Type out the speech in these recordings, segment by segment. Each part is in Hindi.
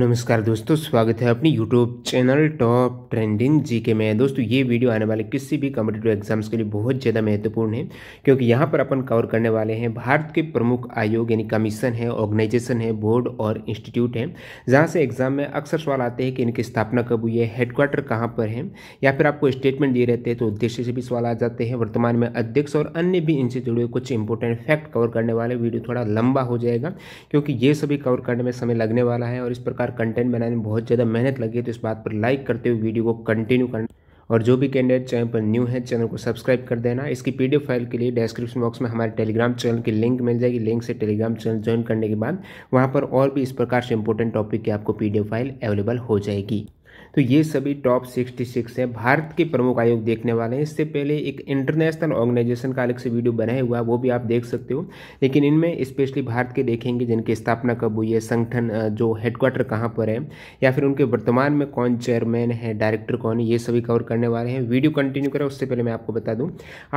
नमस्कार दोस्तों स्वागत है अपनी YouTube channel top trending GK में दोस्तों ये वीडियो आने वाले किसी भी कम्पिटेटिव एग्जाम्स के लिए बहुत ज़्यादा महत्वपूर्ण है क्योंकि यहाँ पर अपन कवर करने वाले हैं भारत के प्रमुख आयोग यानी कमीशन है ऑर्गेनाइजेशन है बोर्ड और इंस्टीट्यूट है जहाँ से एग्जाम में अक्सर सवाल आते हैं कि इनकी स्थापना कब हुई है हेडक्वार्टर कहाँ पर है या फिर आपको स्टेटमेंट दिए रहते हैं तो उद्देश्य से भी सवाल आ जाते हैं वर्तमान में अध्यक्ष और अन्य भी इनसे जुड़े कुछ इंपॉर्टेंट फैक्ट कवर करने वाले वीडियो थोड़ा लंबा हो जाएगा क्योंकि ये सभी कवर करने में समय लगने वाला है और इस प्रकार प्रकार कंटेंट बनाने में बहुत ज़्यादा मेहनत लगी है तो इस बात पर लाइक करते हुए वीडियो को कंटिन्यू करना और जो भी कैंडिडेट चैनल पर न्यू है चैनल को सब्सक्राइब कर देना इसकी पीडीएफ फाइल के लिए डिस्क्रिप्शन बॉक्स में हमारे टेलीग्राम चैनल की लिंक मिल जाएगी लिंक से टेलीग्राम चैनल ज्वाइन करने के बाद वहाँ पर और भी इस प्रकार से इंपॉर्टेंट टॉपिक की आपको पीडीएफ फाइल अवेलेबल हो जाएगी तो ये सभी टॉप 66 हैं भारत के प्रमुख आयोग देखने वाले हैं इससे पहले एक इंटरनेशनल ऑर्गेनाइजेशन का अलग से वीडियो बनाया हुआ है वो भी आप देख सकते हो लेकिन इनमें स्पेशली भारत के देखेंगे जिनकी स्थापना कब हुई है संगठन जो हेडक्वार्टर कहाँ पर है या फिर उनके वर्तमान में कौन चेयरमैन है डायरेक्टर कौन है ये सभी कवर करने वाले हैं वीडियो कंटिन्यू करें उससे पहले मैं आपको बता दूँ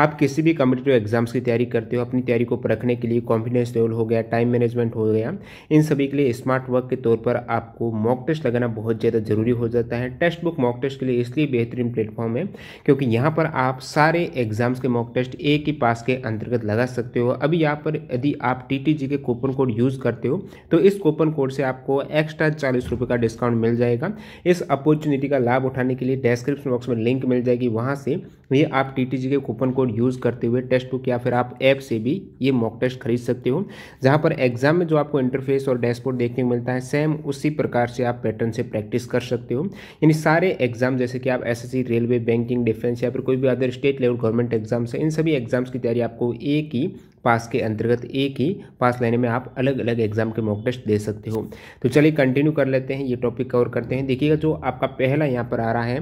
आप किसी भी कम्पिटेटिव एग्जाम्स की तैयारी करते हो अपनी तैयारी को परखने के लिए कॉन्फिडेंस लेवल हो गया टाइम मैनेजमेंट हो गया इन सभी के लिए स्मार्ट वर्क के तौर पर आपको मॉक टेस्ट लगाना बहुत ज़्यादा जरूरी हो जाता है है टेस्ट बुक मॉक टेस्ट के लिए इसलिए बेहतरीन प्लेटफॉर्म है क्योंकि यहाँ पर आप सारे एग्जाम्स के मॉक टेस्ट एक ही पास के अंतर्गत लगा सकते हो अभी यहाँ पर यदि आप टी के कूपन कोड यूज़ करते हो तो इस कूपन कोड से आपको एक्स्ट्रा चालीस का डिस्काउंट मिल जाएगा इस अपॉर्चुनिटी का लाभ उठाने के लिए डिस्क्रिप्शन बॉक्स में लिंक मिल जाएगी वहाँ से तो ये आप टी के कूपन कोड यूज़ करते हुए टेस्ट बुक या फिर आप ऐप से भी ये मॉक टेस्ट खरीद सकते हो जहाँ पर एग्जाम में जो आपको इंटरफेस और डैशबोर्ड देखने को मिलता है सेम उसी प्रकार से आप पैटर्न से प्रैक्टिस कर सकते हो यानी सारे एग्जाम जैसे कि आप एसएससी रेलवे बैंकिंग डिफेंस या फिर कोई भी other state level government exams है इन सभी एग्जाम्स की तैयारी आपको एक ही पास के अंतर्गत एक ही पास लेने में आप अलग अलग एग्जाम के मॉक टेस्ट दे सकते हो तो चलिए कंटिन्यू कर लेते हैं ये टॉपिक कवर करते हैं देखिएगा जो आपका पहला यहाँ पर आ रहा है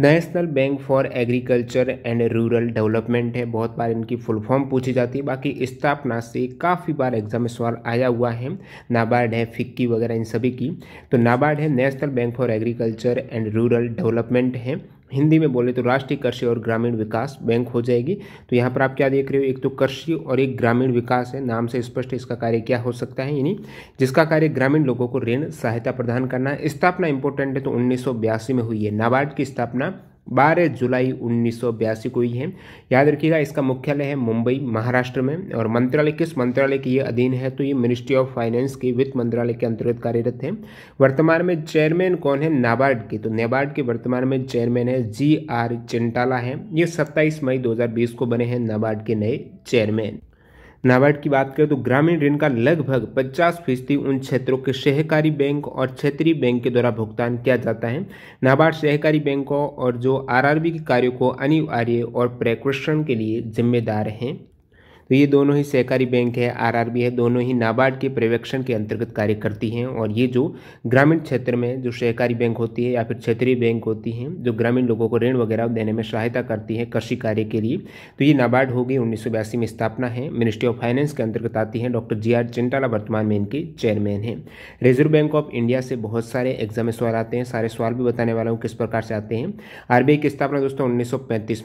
National Bank for Agriculture and Rural Development है बहुत बार इनकी फुल फॉर्म पूछी जाती है बाकी स्थापना से काफ़ी बार एग्जाम में सवाल आया हुआ है नाबार्ड है फिक्की वगैरह इन सभी की तो नाबार्ड है National Bank for Agriculture and Rural Development है हिंदी में बोले तो राष्ट्रीय कृषि और ग्रामीण विकास बैंक हो जाएगी तो यहाँ पर आप क्या देख रहे हो एक तो कृषि और एक ग्रामीण विकास है नाम से स्पष्ट इसका कार्य क्या हो सकता है यानी जिसका कार्य ग्रामीण लोगों को ऋण सहायता प्रदान करना है स्थापना इंपॉर्टेंट है तो उन्नीस में हुई है नाबार्ड की स्थापना 12 जुलाई उन्नीस को हुई है याद रखिएगा इसका मुख्यालय है मुंबई महाराष्ट्र में और मंत्रालय किस मंत्रालय के ये अधीन है तो ये मिनिस्ट्री ऑफ फाइनेंस के वित्त मंत्रालय के अंतर्गत कार्यरत है वर्तमान में चेयरमैन कौन है नाबार्ड के तो नाबार्ड के वर्तमान में चेयरमैन है जी आर चिंटाला है ये सत्ताईस मई 2020 को बने हैं नाबार्ड के नए चेयरमैन नाबार्ड की बात करें तो ग्रामीण ऋण का लगभग 50 फीसदी उन क्षेत्रों के सहकारी बैंक और क्षेत्रीय बैंक के द्वारा भुगतान किया जाता है नाबार्ड सहकारी बैंकों और जो आरआरबी के कार्यों को अनिवार्य और प्रकृषण के लिए जिम्मेदार हैं तो ये दोनों ही सहकारी बैंक है आरआरबी है दोनों ही नाबार्ड के पर्यवेक्षण के अंतर्गत कार्य करती हैं और ये जो ग्रामीण क्षेत्र में जो सहकारी बैंक होती है या फिर क्षेत्रीय बैंक होती हैं जो ग्रामीण लोगों को ऋण वगैरह देने में सहायता करती है कृषि कार्य के लिए तो ये नाबार्ड हो गई उन्नीस में स्थापना है मिनिस्ट्री ऑफ फाइनेंस के अंतर्गत आती है डॉक्टर जी आर चिंटाला वर्तमान में इनके चेयरमैन हैं रिजर्व बैंक ऑफ इंडिया से बहुत सारे एग्जाम में सवाल आते हैं सारे सवाल भी बताने वाला हूँ किस प्रकार से आते हैं आरबीआई की स्थापना दोस्तों उन्नीस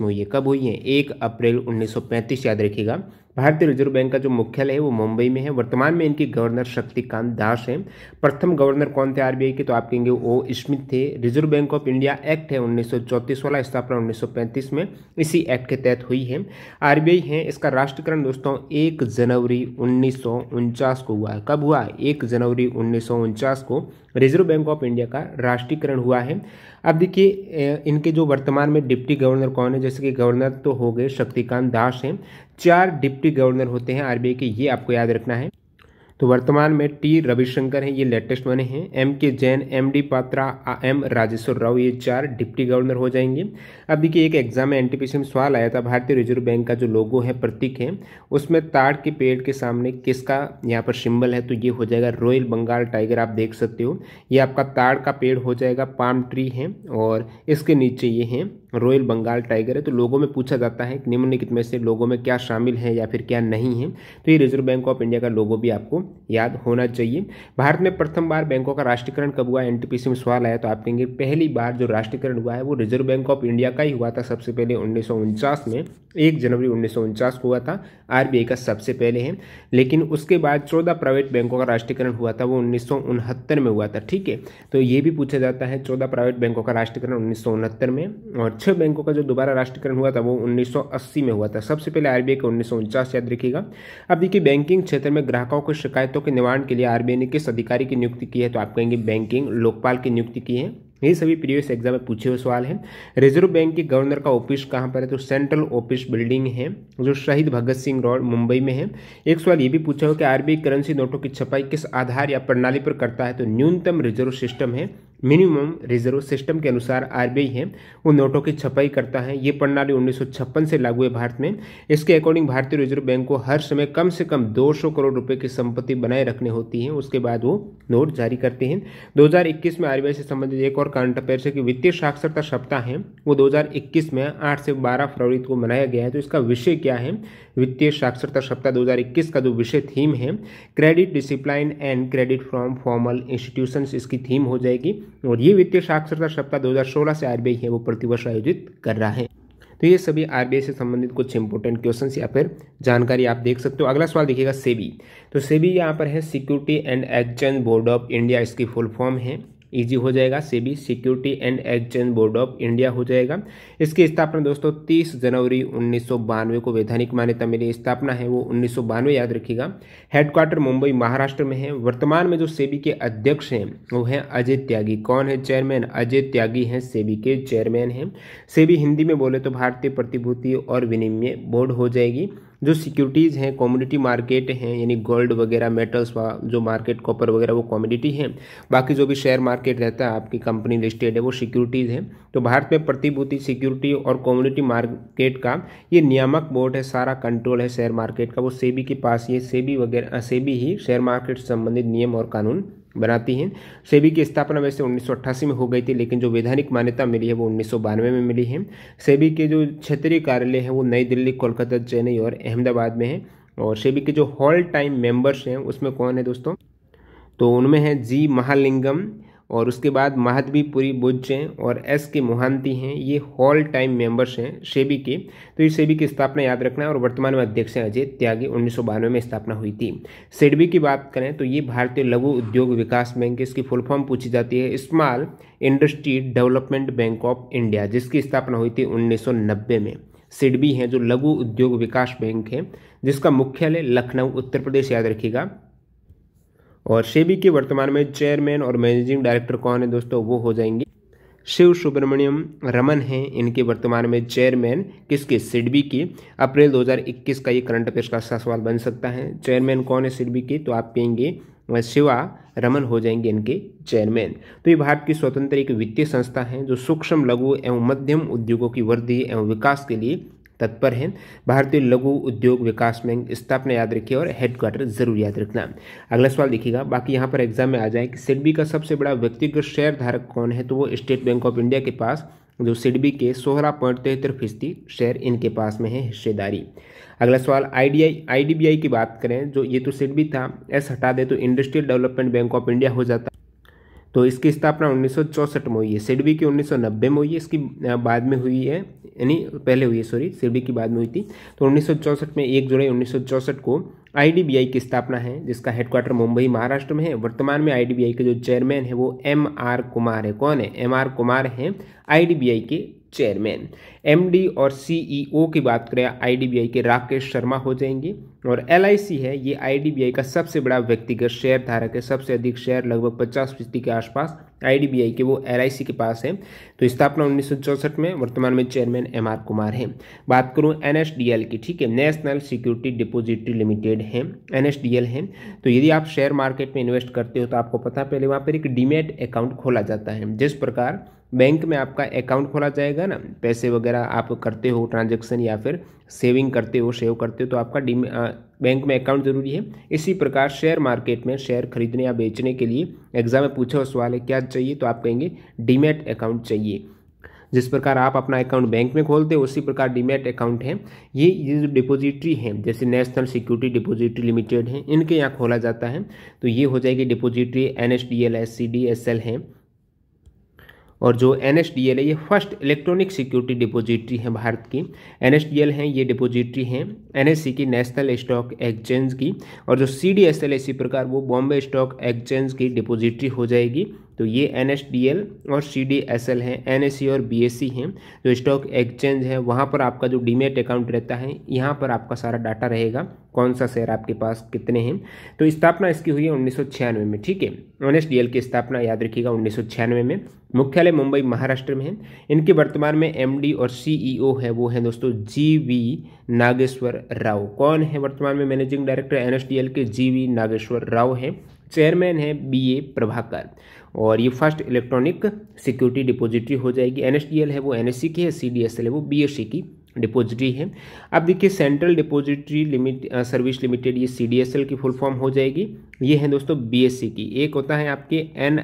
में हुई है कब हुई है एक अप्रैल उन्नीस याद रखिएगा भारतीय रिजर्व बैंक का जो मुख्यालय है वो मुंबई में है वर्तमान में इनके गवर्नर शक्तिकांत दास हैं प्रथम गवर्नर कौन थे आरबीआई के तो आप कहेंगे ओ स्मिथ थे Reserve Bank of India Act है उन्नीस वाला स्थापना उन्नीस में इसी एक्ट के तहत हुई है आरबीआई है इसका राष्ट्रीयकरण दोस्तों एक जनवरी उन्नीस को हुआ है कब हुआ एक जनवरी उन्नीस को रिजर्व बैंक ऑफ इंडिया का राष्ट्रीयकरण हुआ है अब देखिए इनके जो वर्तमान में डिप्टी गवर्नर कौन है जैसे कि गवर्नर तो हो गए शक्तिकांत दास हैं चार डिप्टी गवर्नर होते हैं आर के ये आपको याद रखना है तो वर्तमान में टी रविशंकर हैं ये लेटेस्ट बने हैं M K Jain M D Patra M Rajeshwar Rao ये चार डिप्टी गवर्नर हो जाएंगे अब देखिए एक एग्जाम में एनटीपीसी में सवाल आया था भारतीय रिजर्व बैंक का जो लोगो है प्रतीक है उसमें ताड़ के पेड़ के सामने किसका यहाँ पर सिम्बल है तो ये हो जाएगा रॉयल बंगाल टाइगर आप देख सकते हो ये आपका ताड़ का पेड़ हो जाएगा पाम ट्री है और इसके नीचे ये हैं रॉयल बंगाल टाइगर है तो लोगों में पूछा जाता है कि निम्नलिखित में से लोगों में क्या शामिल है या फिर क्या नहीं है तो ये रिजर्व बैंक ऑफ इंडिया का लोगो भी आपको याद होना चाहिए भारत में प्रथम बार बैंकों का राष्ट्रीयकरण कब हुआ एन में सवाल आया तो आप कहेंगे पहली बार जो राष्ट्रीयकरण हुआ है वो रिजर्व बैंक ऑफ इंडिया का ही हुआ था सबसे पहले उन्नीस में एक जनवरी उन्नीस को हुआ था आरबीआई का सबसे पहले है लेकिन उसके बाद चौदह प्राइवेट बैंकों का राष्ट्रीयकरण हुआ था वो उन्नीस में हुआ था ठीक है तो ये भी पूछा जाता है चौदह प्राइवेट बैंकों का राष्ट्रीयकरण उन्नीस में और छह बैंकों का जो दोबारा राष्ट्रीयकरण हुआ था वो 1980 में हुआ था सबसे पहले आरबीआई का उन्नीस याद रखिएगा अब देखिए बैंकिंग क्षेत्र में ग्राहकों की शिकायतों के निवारण के लिए आरबीआई ने किस अधिकारी की नियुक्ति की है तो आप कहेंगे बैंकिंग लोकपाल की नियुक्ति की है ये सभी प्रीवियस एग्जाम में पूछे हुए सवाल हैं रिजर्व बैंक के गवर्नर का ऑफिस कहाँ पर है तो सेंट्रल ऑफिस बिल्डिंग है जो शहीद भगत सिंह रोड मुंबई में है एक सवाल ये भी पूछा हो कि आरबीआई करेंसी नोटों की छपाई किस आधार या प्रणाली पर करता है तो न्यूनतम रिजर्व सिस्टम है मिनिमम रिजर्व सिस्टम के अनुसार आरबीआई है वो नोटों की छपाई करता है ये प्रणाली उन्नीस से लागू है भारत में इसके अकॉर्डिंग भारतीय रिजर्व बैंक को हर समय कम से कम 200 करोड़ रुपए की संपत्ति बनाए रखने होती है उसके बाद वो नोट जारी करते हैं 2021 में आरबीआई से संबंधित एक और कारण टपेरसे की वित्तीय साक्षरता सप्ताह है वो दो में आठ से बारह फरवरी को मनाया गया है तो इसका विषय क्या है वित्तीय साक्षरता सप्ताह 2021 का जो विषय थीम है credit discipline and credit from formal institutions इसकी थीम हो जाएगी और ये वित्तीय साक्षरता सप्ताह 2016 से आरबीआई है वो प्रतिवर्ष आयोजित कर रहा है तो ये सभी आरबीआई से संबंधित कुछ इंपोर्टेंट क्वेश्चन या फिर जानकारी आप देख सकते हो अगला सवाल देखिएगा सेबी तो सेबी यहाँ पर है security and exchange board of India इसकी फुल फॉर्म है ईजी हो जाएगा SEBI security and exchange board of India हो जाएगा इसकी स्थापना दोस्तों 30 जनवरी उन्नीस को वैधानिक मान्यता मिली स्थापना है वो उन्नीस याद रखिएगा हेडक्वार्टर मुंबई महाराष्ट्र में है वर्तमान में जो सेबी के अध्यक्ष हैं वो हैं अजय त्यागी कौन है चेयरमैन अजय त्यागी हैं सेबी के चेयरमैन हैं सेबी हिंदी में बोले तो भारतीय प्रतिभूति और विनिमय बोर्ड हो जाएगी जो सिक्योरिटीज़ हैं कॉमोडिटी मार्केट हैं यानी गोल्ड वगैरह मेटल्स व जो मार्केट कॉपर वगैरह वो कॉमोडिटी है बाकी जो भी शेयर मार्केट रहता है आपकी कंपनी लिस्टेड है वो सिक्योरिटीज़ हैं तो भारत में प्रतिभूति सिक्योरिटी और कॉमोडिटी मार्केट का ये नियामक बोर्ड है सारा कंट्रोल है शेयर मार्केट का वो सेबी के पास ये सेबी वगैरह सेबी ही शेयर मार्केट संबंधित नियम और कानून बनाती हैं सेबी की स्थापना वैसे उन्नीस में हो गई थी लेकिन जो वैधानिक मान्यता मिली है वो उन्नीस में मिली है सेबी के जो क्षेत्रीय कार्यालय हैं वो नई दिल्ली कोलकाता चेन्नई और अहमदाबाद में है और सेबी के जो हॉल टाइम मेंबर्स हैं उसमें कौन है दोस्तों तो उनमें हैं जी महालिंगम और उसके बाद महादवीपुरी हैं और एस के मोहंती हैं ये हॉल टाइम मेंबर्स हैं सेबी के तो इस सेबी की स्थापना याद रखना है और वर्तमान में अध्यक्ष हैं अजय त्यागी उन्नीस में स्थापना हुई थी सेडबी की बात करें तो ये भारतीय लघु उद्योग विकास बैंक इसकी फुल फॉर्म पूछी जाती है Small Industry Development Bank of India जिसकी स्थापना हुई थी उन्नीस में सिडबी है जो लघु उद्योग विकास बैंक है जिसका मुख्यालय लखनऊ उत्तर प्रदेश याद रखिएगा और सेबी के वर्तमान में चेयरमैन और मैनेजिंग डायरेक्टर कौन है दोस्तों वो हो जाएंगे शिव सुब्रमण्यम रमन हैं इनके वर्तमान में चेयरमैन किसके सिडबी के अप्रैल 2021 का ये करंट अफेयर्स का सवाल बन सकता है चेयरमैन कौन है सिडबी के तो आप कहेंगे शिवा रमन हो जाएंगे इनके चेयरमैन तो ये भारत की स्वतंत्र एक वित्तीय संस्था है जो सूक्ष्म लघु एवं मध्यम उद्योगों की वृद्धि एवं विकास के लिए तत्पर हैं भारतीय लघु उद्योग विकास बैंक स्थापना याद रखिए और हेडक्वार्टर जरूर याद रखना अगला सवाल देखिएगा बाकी यहाँ पर एग्जाम में आ जाए कि सिडबी का सबसे बड़ा व्यक्तिगत शेयर धारक कौन है तो वो स्टेट बैंक ऑफ इंडिया के पास जो सिडबी के सोलह पॉइंट तिहत्तर फीसदी शेयर इनके पास में है हिस्सेदारी अगला सवाल आई डी की बात करें जो ये तो सिडबी था एस हटा दे तो Industrial Development Bank of India हो जाता तो इसकी स्थापना उन्नीस में हुई है सिडबी की 1990 में हुई है इसकी बाद में हुई है यानी पहले हुई है सॉरी सिडबी की बाद में हुई थी तो उन्नीस में एक जुलाई उन्नीस को आईडीबीआई की स्थापना है जिसका हेडक्वार्टर मुंबई महाराष्ट्र में है वर्तमान में आईडीबीआई के जो चेयरमैन है वो एम आर कुमार है कौन है एम आर कुमार हैं आई के चेयरमैन एमडी और सीईओ e की बात करें आईडीबीआई के राकेश शर्मा हो जाएंगे और एलआईसी है ये आईडीबीआई का सबसे बड़ा व्यक्तिगत शेयर धारक है सबसे अधिक शेयर लगभग पचास फीसदी के आसपास आईडीबीआई के वो एलआईसी के पास है तो स्थापना उन्नीस में वर्तमान में चेयरमैन एम आर कुमार हैं बात करूँ एनएसडीएल की ठीक है नेशनल सिक्योरिटी डिपोजिटरी लिमिटेड है एन है तो यदि आप शेयर मार्केट में इन्वेस्ट करते हो तो आपको पता पहले वहाँ पर एक डीमेट अकाउंट खोला जाता है जिस प्रकार बैंक में आपका अकाउंट खोला जाएगा ना पैसे वगैरह आप करते हो ट्रांजेक्शन या फिर सेविंग करते हो सेव करते हो तो आपका डी बैंक में अकाउंट जरूरी है इसी प्रकार शेयर मार्केट में शेयर खरीदने या बेचने के लिए एग्जाम में पूछा हुआ सवाल है क्या चाहिए तो आप कहेंगे डीमेट अकाउंट चाहिए जिस प्रकार आप अपना अकाउंट बैंक में खोलते हो उसी प्रकार डीमेट अकाउंट है ये ये जो डिपोजिटरी हैं जैसे नेशनल सिक्योरिटी डिपोजिटरी लिमिटेड है इनके यहाँ खोला जाता है तो ये हो जाएगी depository N H D L S C D S L हैं और जो एन है ये फर्स्ट इलेक्ट्रॉनिक सिक्योरिटी डिपोजिटरी है भारत की एन है ये डिपोजिटरी है एन की नेशनल स्टॉक एक्सचेंज की और जो सी डी है इसी प्रकार वो बॉम्बे स्टॉक एक्सचेंज की डिपोजिटरी हो जाएगी तो ये एन और सी डी एस एल हैं एन e और बी एस सी हैं जो स्टॉक एक्सचेंज है वहाँ पर आपका जो डीमेट अकाउंट रहता है यहाँ पर आपका सारा डाटा रहेगा कौन सा शेयर आपके पास कितने हैं तो स्थापना इसकी हुई है उन्नीस में ठीक है एन की स्थापना याद रखिएगा उन्नीस में मुख्यालय मुंबई महाराष्ट्र में है इनके वर्तमान में एम और सी e है वो है दोस्तों जी वी नागेश्वर राव कौन है वर्तमान में मैनेजिंग डायरेक्टर एन के जी वी नागेश्वर राव है चेयरमैन है बी ए प्रभाकर और ये फर्स्ट इलेक्ट्रॉनिक सिक्योरिटी डिपोजिटरी हो जाएगी एन है वो एन की है सी है वो बी की डिपोजिटरी है अब देखिए central depository limit service limited ये सी की फुल फॉर्म हो जाएगी ये है दोस्तों बी e की एक होता है आपके एन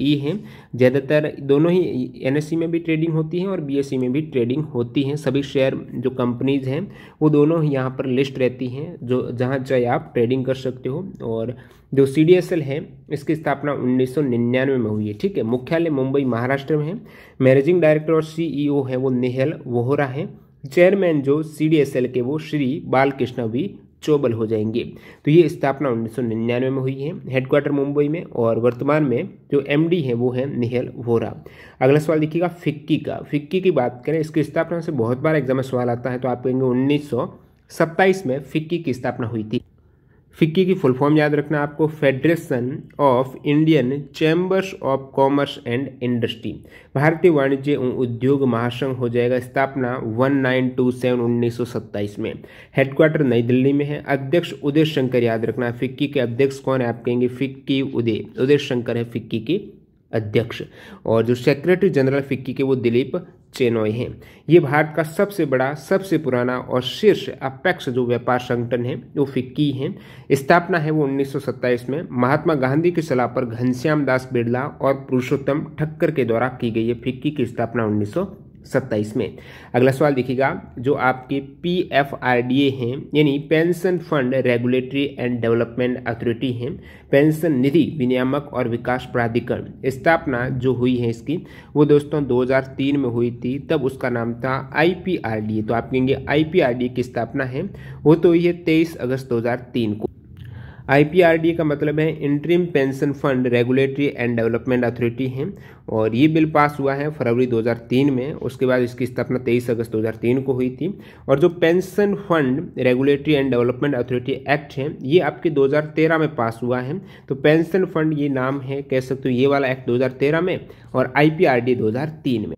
e है ज़्यादातर दोनों ही एन e में भी ट्रेडिंग होती है और बी में भी ट्रेडिंग होती है सभी शेयर जो कंपनीज हैं वो दोनों ही यहाँ पर लिस्ट रहती हैं जो जहाँ चाहे आप ट्रेडिंग कर सकते हो और जो सी है इसकी स्थापना उन्नीस में हुई है ठीक है मुख्यालय मुंबई महाराष्ट्र में है मैनेजिंग डायरेक्टर और सी है वो नेहल वोहरा है चेयरमैन जो सी के वो श्री बालकृष्ण वी चोबल हो जाएंगे तो ये स्थापना उन्नीस में हुई है हेडक्वार्टर मुंबई में और वर्तमान में जो एमडी है वो है निहल वोरा अगला सवाल देखिएगा फिक्की का फिक्की की बात करें इसकी स्थापना से बहुत बार एग्जाम में सवाल आता है तो आप कहेंगे उन्नीस में फिक्की की स्थापना हुई थी फिक्की की फुल फॉर्म याद रखना आपको federation of Indian chambers of commerce and industry भारतीय वाणिज्य एवं उद्योग महासंघ हो जाएगा स्थापना वन नाइन टू सेवन उन्नीस सौ सत्ताईस में हेडक्वार्टर नई दिल्ली में है अध्यक्ष उदय शंकर याद रखना फिक्की के अध्यक्ष कौन है आप कहेंगे फिक्की उदय उदय शंकर है फिक्की के अध्यक्ष और जो सेक्रेटरी जनरल फिक्की के वो दिलीप चेनॉय है ये भारत का सबसे बड़ा सबसे पुराना और शीर्ष अपेक्ष जो व्यापार संगठन है वो फिक्की है स्थापना है वो 1927 में महात्मा गांधी की सलाह पर घनश्याम दास बिरला और पुरुषोत्तम ठक्कर के द्वारा की गई है फिक्की की स्थापना उन्नीस सत्ताईस में अगला सवाल देखिएगा जो आपके P F R D A हैं यानी pension fund regulatory and development authority हैं पेंशन निधि विनियामक और विकास प्राधिकरण स्थापना जो हुई है इसकी वो दोस्तों 2003 में हुई थी तब उसका नाम था I P R D A तो आप कहेंगे I P R D A की स्थापना है वो तो हुई है तेईस अगस्त तीन को आई का मतलब है interim pension fund regulatory and development authority है और ये बिल पास हुआ है फरवरी 2003 में उसके बाद इसकी स्थापना 23 अगस्त 2003 को हुई थी और जो pension fund regulatory and development authority act है ये आपके 2013 में पास हुआ है तो पेंशन फंड ये नाम है कह सकते हो ये वाला एक्ट दो में और आईपीआरडी 2003 में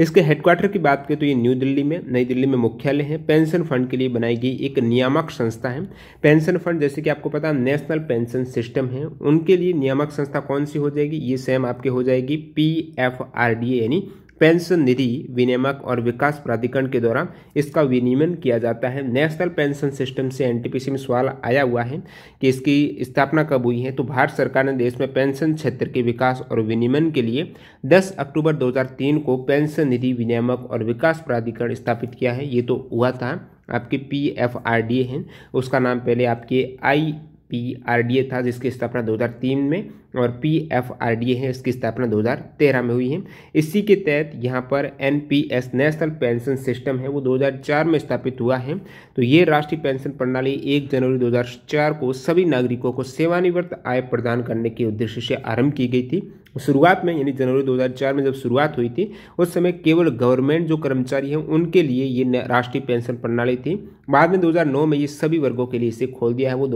इसके हेडक्वार्टर की बात करें तो ये न्यू दिल्ली में नई दिल्ली में मुख्यालय है पेंशन फंड के लिए बनाई गई एक नियामक संस्था है पेंशन फंड जैसे कि आपको पता नेशनल पेंशन सिस्टम है उनके लिए नियामक संस्था कौन सी हो जाएगी ये सेम आपके हो जाएगी P F R D A यानी पेंशन निधि विनियामक और विकास प्राधिकरण के द्वारा इसका विनियमन किया जाता है नेशनल पेंशन सिस्टम से एनटीपीसी में सवाल आया हुआ है कि इसकी स्थापना कब हुई है तो भारत सरकार ने देश में पेंशन क्षेत्र के विकास और विनियमन के लिए 10 अक्टूबर 2003 को पेंशन निधि विनियामक और विकास प्राधिकरण स्थापित किया है ये तो हुआ था आपके पी एफ आर डी है उसका नाम पहले आपके I P R D A था जिसकी स्थापना 2003 में और P F R D A है इसकी स्थापना 2013 में हुई है इसी के तहत यहाँ पर N P S national pension system है वो 2004 में स्थापित हुआ है तो ये राष्ट्रीय पेंशन प्रणाली 1 जनवरी 2004 को सभी नागरिकों को सेवानिवृत्त आय प्रदान करने के उद्देश्य से आरंभ की गई थी शुरुआत में यानी जनवरी 2004 में जब शुरुआत हुई थी उस समय केवल गवर्नमेंट जो कर्मचारी हैं उनके लिए ये राष्ट्रीय पेंशन प्रणाली थी बाद में 2009 में ये सभी वर्गों के लिए इसे खोल दिया है वो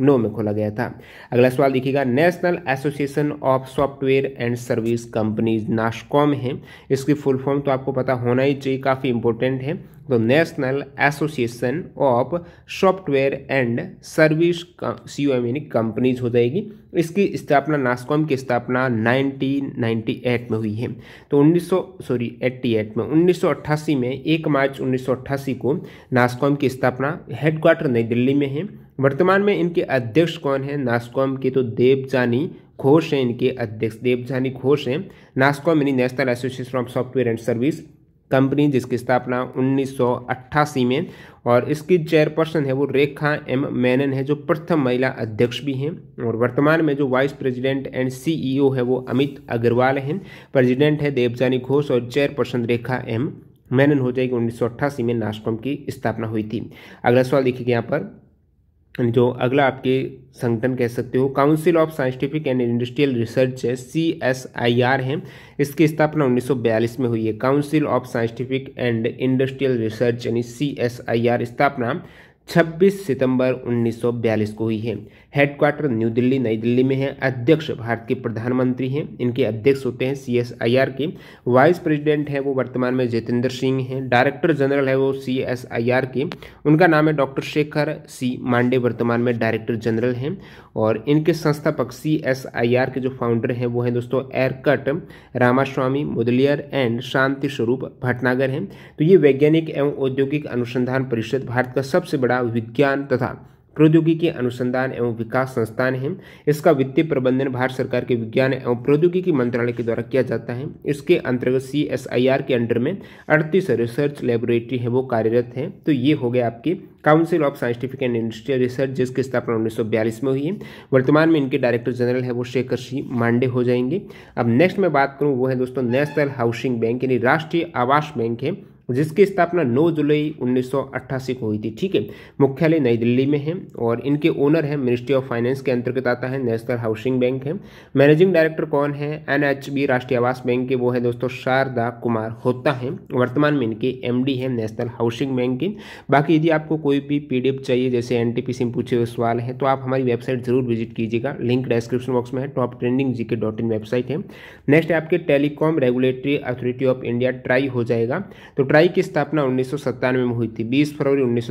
नौ में खोला गया था अगला सवाल देखिएगा national association of software and service companies NASSCOM है इसकी फुल फॉर्म तो आपको पता होना ही चाहिए काफ़ी इंपॉर्टेंट है तो national association of software and service C यानी कंपनीज हो जाएगी इसकी स्थापना नास्कॉम की स्थापना 1998 में हुई है तो 1900 सॉरी 88 में 1988 में 1 मार्च 1988 को नास्कॉम की स्थापना हेडक्वार्टर नई दिल्ली में है वर्तमान में इनके अध्यक्ष कौन है नास्कॉम के तो देवजानी घोष हैं इनके अध्यक्ष देवजानी घोष हैं नास्कॉम यानी national association of software and service company जिसकी स्थापना 1988 में और इसकी चेयरपर्सन है वो रेखा एम मैनन है जो प्रथम महिला अध्यक्ष भी हैं और वर्तमान में जो वाइस प्रेसिडेंट एंड सीईओ है वो अमित अग्रवाल हैं प्रेसिडेंट है देवजानी घोष और चेयरपर्सन रेखा एम मैनन हो जाएगी उन्नीस में नाशकॉम की स्थापना हुई थी अगला सवाल देखिए यहाँ पर जो अगला आपके संगठन कह सकते हो council of scientific and industrial research है सी एस आई आर है इसकी स्थापना 1942 में हुई है council of scientific and industrial research यानी सी एस आई आर स्थापना 26 सितंबर 1942 को हुई है हेडक्वार्टर न्यू दिल्ली नई दिल्ली में है अध्यक्ष भारत के प्रधानमंत्री हैं इनके अध्यक्ष होते हैं सी एस आई आर के वाइस प्रेसिडेंट हैं वो वर्तमान में जितेंद्र सिंह हैं डायरेक्टर जनरल है वो सी एस आई आर के उनका नाम है डॉक्टर शेखर सी मांडे वर्तमान में डायरेक्टर जनरल हैं और इनके संस्थापक सी एस आई आर के जो फाउंडर हैं वो हैं दोस्तों एरकट रामास्वामी मुदलियर एंड शांति स्वरूप भटनागर हैं तो ये वैज्ञानिक एवं औद्योगिक अनुसंधान परिषद भारत का सबसे बड़ा विज्ञान तथा प्रौद्योगिकी अनुसंधान एवं विकास संस्थान है इसका वित्तीय प्रबंधन भारत सरकार के विज्ञान एवं प्रौद्योगिकी मंत्रालय के द्वारा किया जाता है इसके अंतर्गत सी के अंडर में अड़तीस रिसर्च लेबोरेटरी है वो कार्यरत है तो ये हो गया आपके council of scientific and industrial research जिसकी स्थापना उन्नीस में हुई है वर्तमान में इनके डायरेक्टर जनरल है वो शेखर सिंह मांडे हो जाएंगे अब नेक्स्ट मैं बात करूँ वो है दोस्तों नेशनल हाउसिंग बैंक यानी राष्ट्रीय आवास बैंक है जिसकी स्थापना 9 जुलाई 1988 को हुई थी ठीक है मुख्यालय नई दिल्ली में है और इनके ओनर हैं मिनिस्ट्री ऑफ फाइनेंस के अंतर्गत आता है नेशनल हाउसिंग बैंक है मैनेजिंग डायरेक्टर कौन है एन राष्ट्रीय आवास बैंक के वो है दोस्तों शारदा कुमार होता है वर्तमान में इनके M D national housing bank के बाकी यदि आपको कोई भी पी चाहिए जैसे एन में पूछे हुए सवाल है तो आप हमारी वेबसाइट जरूर विजिट कीजिएगा लिंक डिस्क्रिप्शन बॉक्स में है top trending G K dot in website है नेक्स्ट आपके telecom regulatory authority of India TRAI हो जाएगा तो ट्राई की स्थापना उन्नीस में हुई थी बीस फरवरी उन्नीस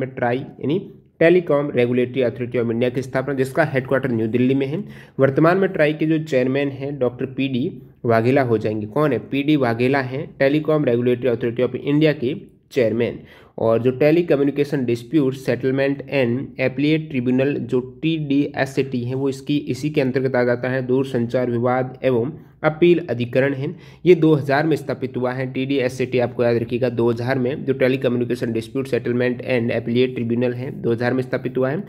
में ट्राई यानी telecom regulatory authority of India की स्थापना जिसका हेडक्वार्टर न्यू दिल्ली में है वर्तमान में ट्राई के जो चेयरमैन हैं डॉक्टर पी डी वाघेला हो जाएंगे कौन है पी डी वाघेला हैं telecom regulatory authority of India के चेयरमैन और जो telecommunication dispute settlement and appellate tribunal जो टी डी एस टी है वो इसकी इसी के अंतर्गत आ जाता है दूर संचार विवाद एवं अपील अधिकरण है ये 2000 में स्थापित हुआ है टी डी एस टी आपको याद रखिएगा 2000 में जो telecommunication dispute settlement and appellate tribunal है दो में स्थापित हुआ है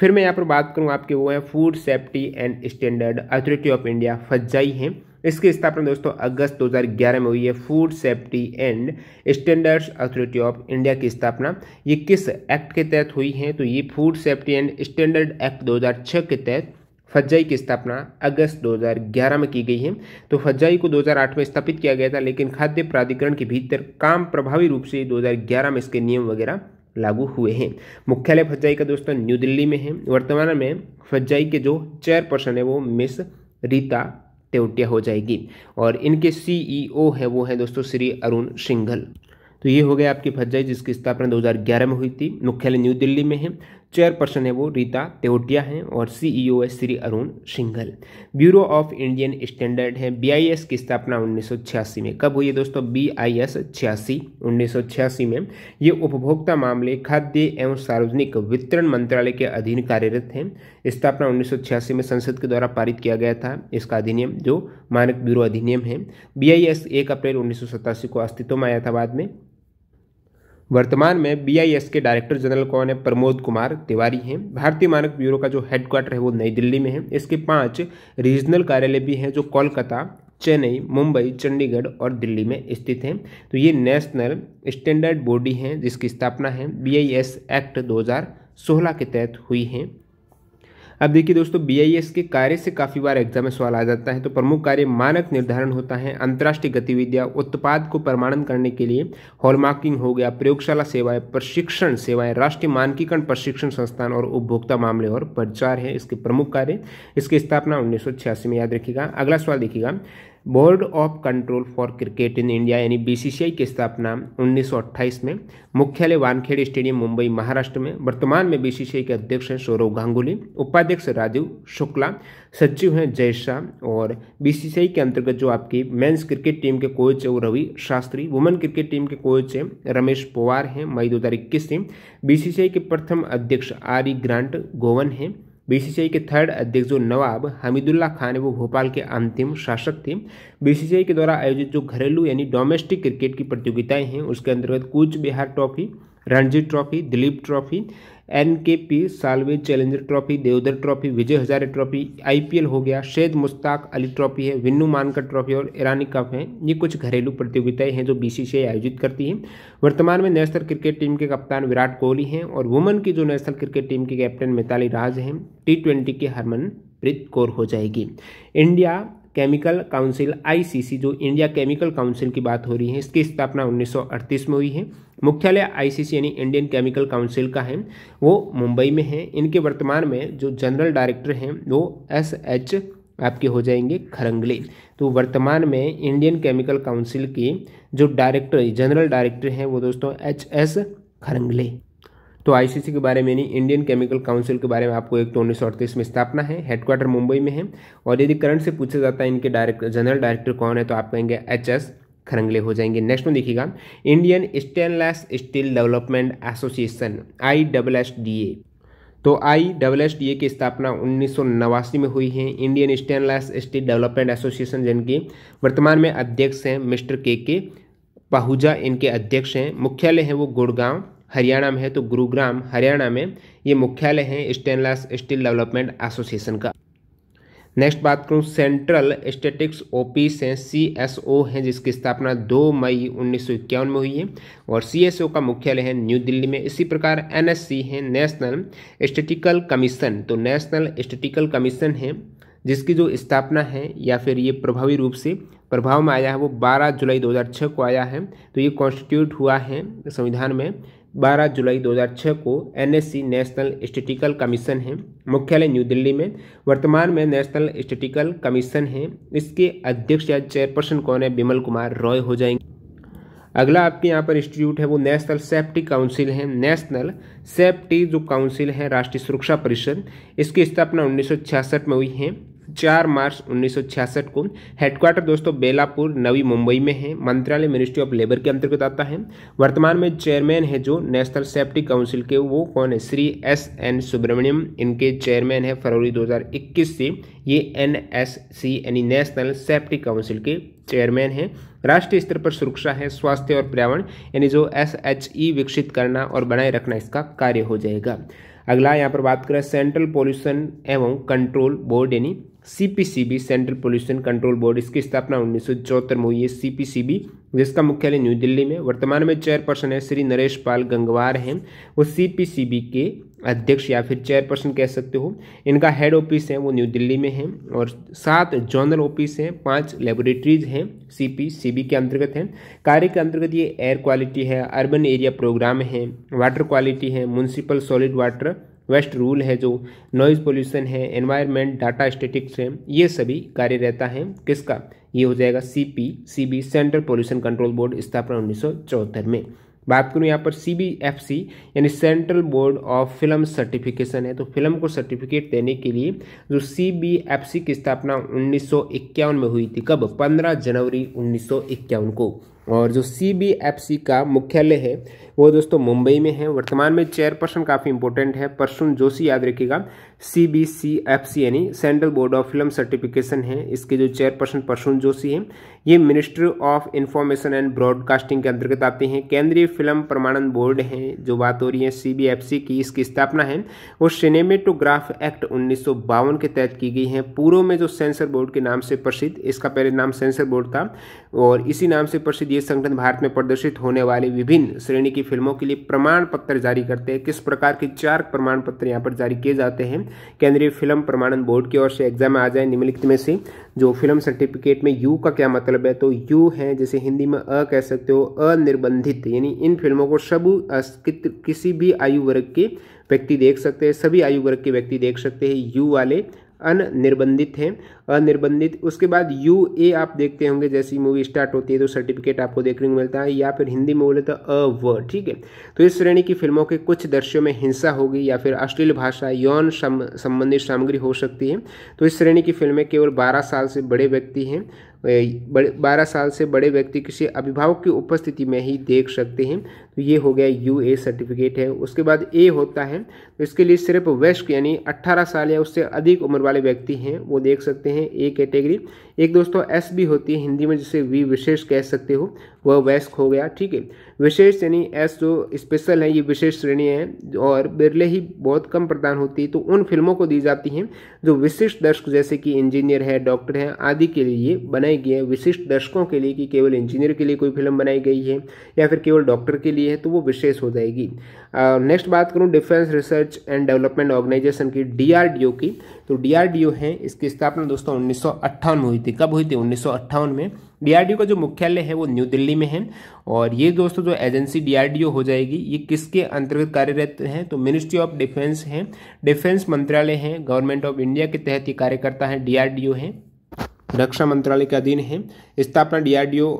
फिर मैं यहाँ पर बात करूँ आपके वो है food safety and standard authority of India FSSAI है इसकी स्थापना दोस्तों अगस्त 2011 में हुई है food safety and standards authority of India की स्थापना ये किस एक्ट के तहत हुई है तो ये food safety and standard act 2006 के तहत फज्जाई की स्थापना अगस्त 2011 में की गई है तो फज्जाई को 2008 में स्थापित किया गया था लेकिन खाद्य प्राधिकरण के भीतर काम प्रभावी रूप से दो में इसके नियम वगैरह लागू हुए हैं मुख्यालय फज्जाई का दोस्तों न्यू दिल्ली में है वर्तमान में फज्जाई के जो चेयरपर्सन है वो मिस रीता तेवटिया हो जाएगी और इनके सीईओ e है वो है दोस्तों श्री अरुण सिंघल तो ये हो गया आपकी फज्जाई जिसकी स्थापना 2011 में हुई थी मुख्यालय न्यू दिल्ली में है चेयरपर्सन है वो रीता तेवटिया हैं और सीईओ e है Shri Arun Singhal bureau of Indian standard है बीआईएस की स्थापना 1986 में कब हुई है दोस्तों बीआईएस छियासी एस में ये उपभोक्ता मामले खाद्य एवं सार्वजनिक वितरण मंत्रालय के अधीन कार्यरत हैं स्थापना 1986 में संसद के द्वारा पारित किया गया था इसका अधिनियम जो मानक ब्यूरो अधिनियम है बीआईएस एक अप्रैल उन्नीस को अस्तित्व में आया था बाद में वर्तमान में बीआईएस के डायरेक्टर जनरल कौन है प्रमोद कुमार तिवारी हैं भारतीय मानक ब्यूरो का जो हेडक्वार्टर है वो नई दिल्ली में है इसके पांच रीजनल कार्यालय भी हैं जो कोलकाता चेन्नई मुंबई चंडीगढ़ और दिल्ली में स्थित हैं तो ये नेशनल स्टैंडर्ड बॉडी हैं जिसकी स्थापना है बी एक्ट दो के तहत हुई है अब देखिए दोस्तों बीआईएस के कार्य से काफ़ी बार एग्जाम में सवाल आ जाता है तो प्रमुख कार्य मानक निर्धारण होता है अंतर्राष्ट्रीय गतिविधियां उत्पाद को प्रमाणन करने के लिए हॉलमार्किंग हो गया प्रयोगशाला सेवाएं प्रशिक्षण सेवाएं राष्ट्रीय मानकीकरण प्रशिक्षण संस्थान और उपभोक्ता मामले और प्रचार है इसके प्रमुख कार्य इसकी स्थापना उन्नीस में याद रखिएगा अगला सवाल देखिएगा board of control for cricket in India यानी बीसीसीआई की स्थापना 1928 में मुख्यालय वानखेड़े स्टेडियम मुंबई महाराष्ट्र में वर्तमान में बीसीसीआई के अध्यक्ष हैं सौरव गांगुली उपाध्यक्ष राजीव शुक्ला सचिव हैं जय शाह और बीसीसीआई के अंतर्गत जो आपकी मेंस क्रिकेट टीम के कोच है वो Ravi Shastri women cricket team के कोच हैं रमेश पवार हैं मई दो से बीसीसीआई के प्रथम अध्यक्ष आरी ग्रांट गोवन हैं बीसीसीआई के थर्ड अध्यक्ष जो नवाब हमीदुल्ला खान है वो भोपाल के अंतिम शासक थे बीसीसीआई के द्वारा आयोजित जो घरेलू यानी डोमेस्टिक क्रिकेट की प्रतियोगिताएं हैं उसके अंतर्गत Cooch Behar trophy Ranji trophy Duleep trophy N K P Salve challenger trophy Deodhar trophy Vijay Hazare trophy IPL हो गया शेद मुश्ताक अली ट्रॉफी है विन्नू मानकर ट्रॉफी और ईरानी कप है ये कुछ घरेलू प्रतियोगिताएं हैं जो बीसीसीआई आयोजित करती है वर्तमान में नेशनल क्रिकेट टीम के कप्तान विराट कोहली हैं और वुमन की जो नेशनल क्रिकेट टीम की कैप्टन मिताली राज हैं टी ट्वेंटी हरमन हरमनप्रीत कौर हो जाएगी इंडिया केमिकल काउंसिल आईसीसी जो इंडिया केमिकल काउंसिल की बात हो रही है इसकी स्थापना 1938 में हुई है मुख्यालय आईसीसी यानी इंडियन केमिकल काउंसिल का है वो मुंबई में है इनके वर्तमान में जो जनरल डायरेक्टर हैं वो एस एच आपके हो जाएंगे खरंगले तो वर्तमान में इंडियन केमिकल काउंसिल के जो डायरेक्टर जनरल डायरेक्टर हैं वो दोस्तों एच एस खरंगले तो आईसीसी के बारे में नहीं इंडियन केमिकल काउंसिल के बारे में आपको एक तो उन्नीस में स्थापना है हेडक्वार्टर मुंबई में है और यदि करंट से पूछा जाता है इनके डायरेक्टर जनरल डायरेक्टर कौन है तो आप कहेंगे एच एस खरंगले हो जाएंगे नेक्स्ट में देखिएगा Indian stainless steel development association I double S D A तो I double S D A की स्थापना उन्नीस में हुई है Indian stainless steel development association जिनके वर्तमान में अध्यक्ष हैं मिस्टर के के पाहुजा इनके अध्यक्ष हैं मुख्यालय हैं वो गुड़गांव हरियाणा में है तो गुरुग्राम हरियाणा में ये मुख्यालय है स्टेनलेस स्टील डेवलपमेंट एसोसिएशन का नेक्स्ट बात करूँ सेंट्रल स्टेटिक्स ऑफिस हैं सी एस ओ हैं जिसकी स्थापना 2 मई उन्नीस में हुई है और सी एस ओ का मुख्यालय है न्यू दिल्ली में इसी प्रकार एन एस सी है नेशनल स्टेटिकल कमीशन तो नेशनल स्टेटिकल कमीशन है जिसकी जो स्थापना है या फिर ये प्रभावी रूप से प्रभाव में आया है वो 12 जुलाई 2006 को आया है तो ये कॉन्स्टिट्यूट हुआ है संविधान में 12 जुलाई 2006 को एनएससी नेशनल स्टेटिकल कमीशन है मुख्यालय न्यू दिल्ली में वर्तमान में नेशनल स्टेटिकल कमीशन है इसके अध्यक्ष या चेयरपर्सन कौन है बिमल कुमार रॉय हो जाएंगे अगला आपके यहाँ पर इंस्टीट्यूट है वो नेशनल सेफ्टी काउंसिल है नेशनल सेफ्टी जो काउंसिल है राष्ट्रीय सुरक्षा परिषद इसकी स्थापना उन्नीस में हुई है चार मार्च 1966 को हेडक्वार्टर दोस्तों बेलापुर नवी मुंबई में है मंत्रालय मिनिस्ट्री ऑफ लेबर के अंतर्गत आता है वर्तमान में चेयरमैन है जो नेशनल सेफ्टी काउंसिल के वो कौन है श्री एस एन सुब्रमण्यम इनके चेयरमैन है फरवरी 2021 से ये एन एस सी यानी नेशनल सेफ्टी काउंसिल के चेयरमैन हैं राष्ट्रीय स्तर पर सुरक्षा है स्वास्थ्य और पर्यावरण यानी जो एस एच ई विकसित करना और बनाए रखना इसका कार्य हो जाएगा अगला यहाँ पर बात करें सेंट्रल पोल्यूशन एवं कंट्रोल बोर्ड यानी CPCB central pollution control board इसकी स्थापना उन्नीस में हुई है सीपीसीबी जिसका मुख्यालय न्यू दिल्ली में वर्तमान में चेयरपर्सन है श्री नरेश पाल गंगवार हैं वो सीपीसीबी के अध्यक्ष या फिर चेयरपर्सन कह सकते हो इनका हेड ऑफिस है वो न्यू दिल्ली में है और सात जोनल ऑफिस हैं पांच लेबोरेटरीज हैं सीपीसीबी के अंतर्गत हैं कार्य के अंतर्गत ये एयर क्वालिटी है अर्बन एरिया प्रोग्राम है वाटर क्वालिटी है municipal solid water waste rule है जो नॉइज़ पोल्यूशन है एनवायरनमेंट डाटा स्टेटिक्स है ये सभी कार्य रहता है किसका ये हो जाएगा C P C B central pollution control board स्थापना उन्नीस में बात करूँ यहाँ पर सी बी एफ सी यानी central board of film certification है तो फिल्म को सर्टिफिकेट देने के लिए जो सी बी एफ सी की स्थापना उन्नीस में हुई थी कब पंद्रह जनवरी उन्नीस को और जो सी बी एफ सी का मुख्यालय है वो दोस्तों मुंबई में है वर्तमान में चेयरपर्सन काफ़ी इंपॉर्टेंट है परसुन जोशी याद रखिएगा C B C F C यानी central board of film certification है इसके जो चेयरपर्सन परसुन जोशी हैं ये ministry of information and broadcasting के अंतर्गत आते हैं केंद्रीय फिल्म प्रमाणन बोर्ड है जो बात हो रही है सी बी एफ सी की इसकी स्थापना है वो सिनेमेटोग्राफ एक्ट उन्नीस के तहत की गई है पूर्व में जो सेंसर बोर्ड के नाम से प्रसिद्ध इसका पहले नाम सेंसर बोर्ड था और इसी नाम से प्रसिद्ध ये संगठन भारत में प्रदर्शित होने वाली विभिन्न श्रेणी की फिल्मों के लिए प्रमाण पत्र जारी करते हैं किस प्रकार के चार प्रमाण पत्र यहाँ पर जारी किए जाते हैं केंद्रीय फिल्म प्रमाणन बोर्ड की ओर से एग्जाम आ जाए निम्नलिखित में से जो फिल्म सर्टिफिकेट में यू का क्या मतलब है तो यू है जैसे हिंदी में अ कह सकते हो अनिर्बंधित यानी इन फिल्मों को सब किसी भी आयु वर्ग के व्यक्ति देख सकते हैं सभी आयु वर्ग के व्यक्ति देख सकते हैं यू वाले निर्बंधित हैं अनिर्बंधित उसके बाद यू ए आप देखते होंगे जैसी मूवी स्टार्ट होती है तो सर्टिफिकेट आपको देखने को मिलता है या फिर हिंदी में बोले तो अ व ठीक है तो इस श्रेणी की फिल्मों के कुछ दृश्यों में हिंसा होगी या फिर अश्लील भाषा यौन संबंधित सामग्री हो सकती है तो इस श्रेणी की फिल्में केवल बारह साल से बड़े व्यक्ति हैं बारह साल से बड़े व्यक्ति किसी अभिभावक की उपस्थिति में ही देख सकते हैं तो ये हो गया यू ए सर्टिफिकेट है उसके बाद ए होता है तो इसके लिए सिर्फ वयस्क यानी अट्ठारह साल या उससे अधिक उम्र वाले व्यक्ति हैं वो देख सकते हैं ए कैटेगरी एक दोस्तों एस भी होती है हिंदी में जिसे वी विशेष कह सकते हो वह वयस्क हो गया ठीक है विशेष श्रेणी एस जो स्पेशल है ये विशेष श्रेणी है और बिरले ही बहुत कम प्रदान होती है तो उन फिल्मों को दी जाती हैं जो विशिष्ट दर्शक जैसे कि इंजीनियर है डॉक्टर है आदि के लिए बनाई गई है विशिष्ट दर्शकों के लिए कि केवल इंजीनियर के लिए कोई फिल्म बनाई गई है या फिर केवल डॉक्टर के लिए है तो वो विशेष हो जाएगी नेक्स्ट बात करूँ defence research and development organisation की डी की तो डी है इसकी स्थापना दोस्तों उन्नीस में हुई थी कब हुई थी उन्नीस में डीआरडीओ का जो मुख्यालय है वो न्यू दिल्ली में है और ये दोस्तों जो एजेंसी डीआरडीओ हो जाएगी ये किसके अंतर्गत कार्यरत है तो मिनिस्ट्री ऑफ डिफेंस है डिफेंस मंत्रालय है गवर्नमेंट ऑफ इंडिया के तहत ये कार्यकर्ता है डीआरडीओ है रक्षा मंत्रालय के अधीन है स्थापना DRDO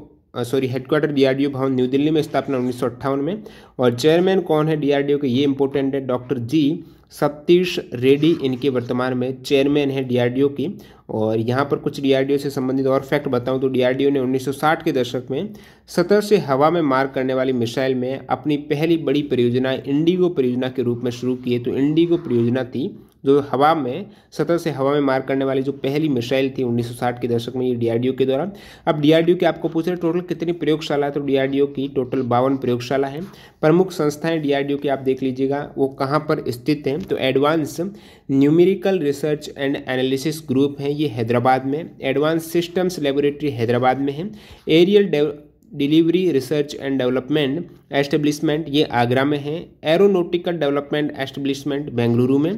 sorry headquarter DRDO Bhawan new Delhi में स्थापना उन्नीस में और चेयरमैन कौन है डीआरडीओ के ये इंपोर्टेंट है डॉक्टर जी सतीश रेड्डी इनके वर्तमान में चेयरमैन है डीआरडीओ की और यहाँ पर कुछ डीआरडीओ से संबंधित और फैक्ट बताऊँ तो डीआरडीओ ने 1960 के दशक में सतह से हवा में मार करने वाली मिसाइल में अपनी पहली बड़ी परियोजना इंडिगो परियोजना के रूप में शुरू की है तो इंडिगो परियोजना थी जो हवा में सतह से हवा में मार करने वाली जो पहली मिसाइल थी 1960 के दशक में ये डीआरडीओ के दौरान अब डीआरडीओ के आपको पूछ रहे टोटल कितनी प्रयोगशाला तो डीआरडीओ की टोटल बावन प्रयोगशाला है प्रमुख संस्थाएं डीआरडीओ की आप देख लीजिएगा वो कहाँ पर स्थित हैं तो advance numerical research and analysis group है ये हैदराबाद में एडवांस सिस्टम्स लेबोरेटरी हैदराबाद में है aerial delivery research and development establishment ये आगरा में है एरोनोटिकल डेवलपमेंट एस्टेब्लिशमेंट बेंगलुरु में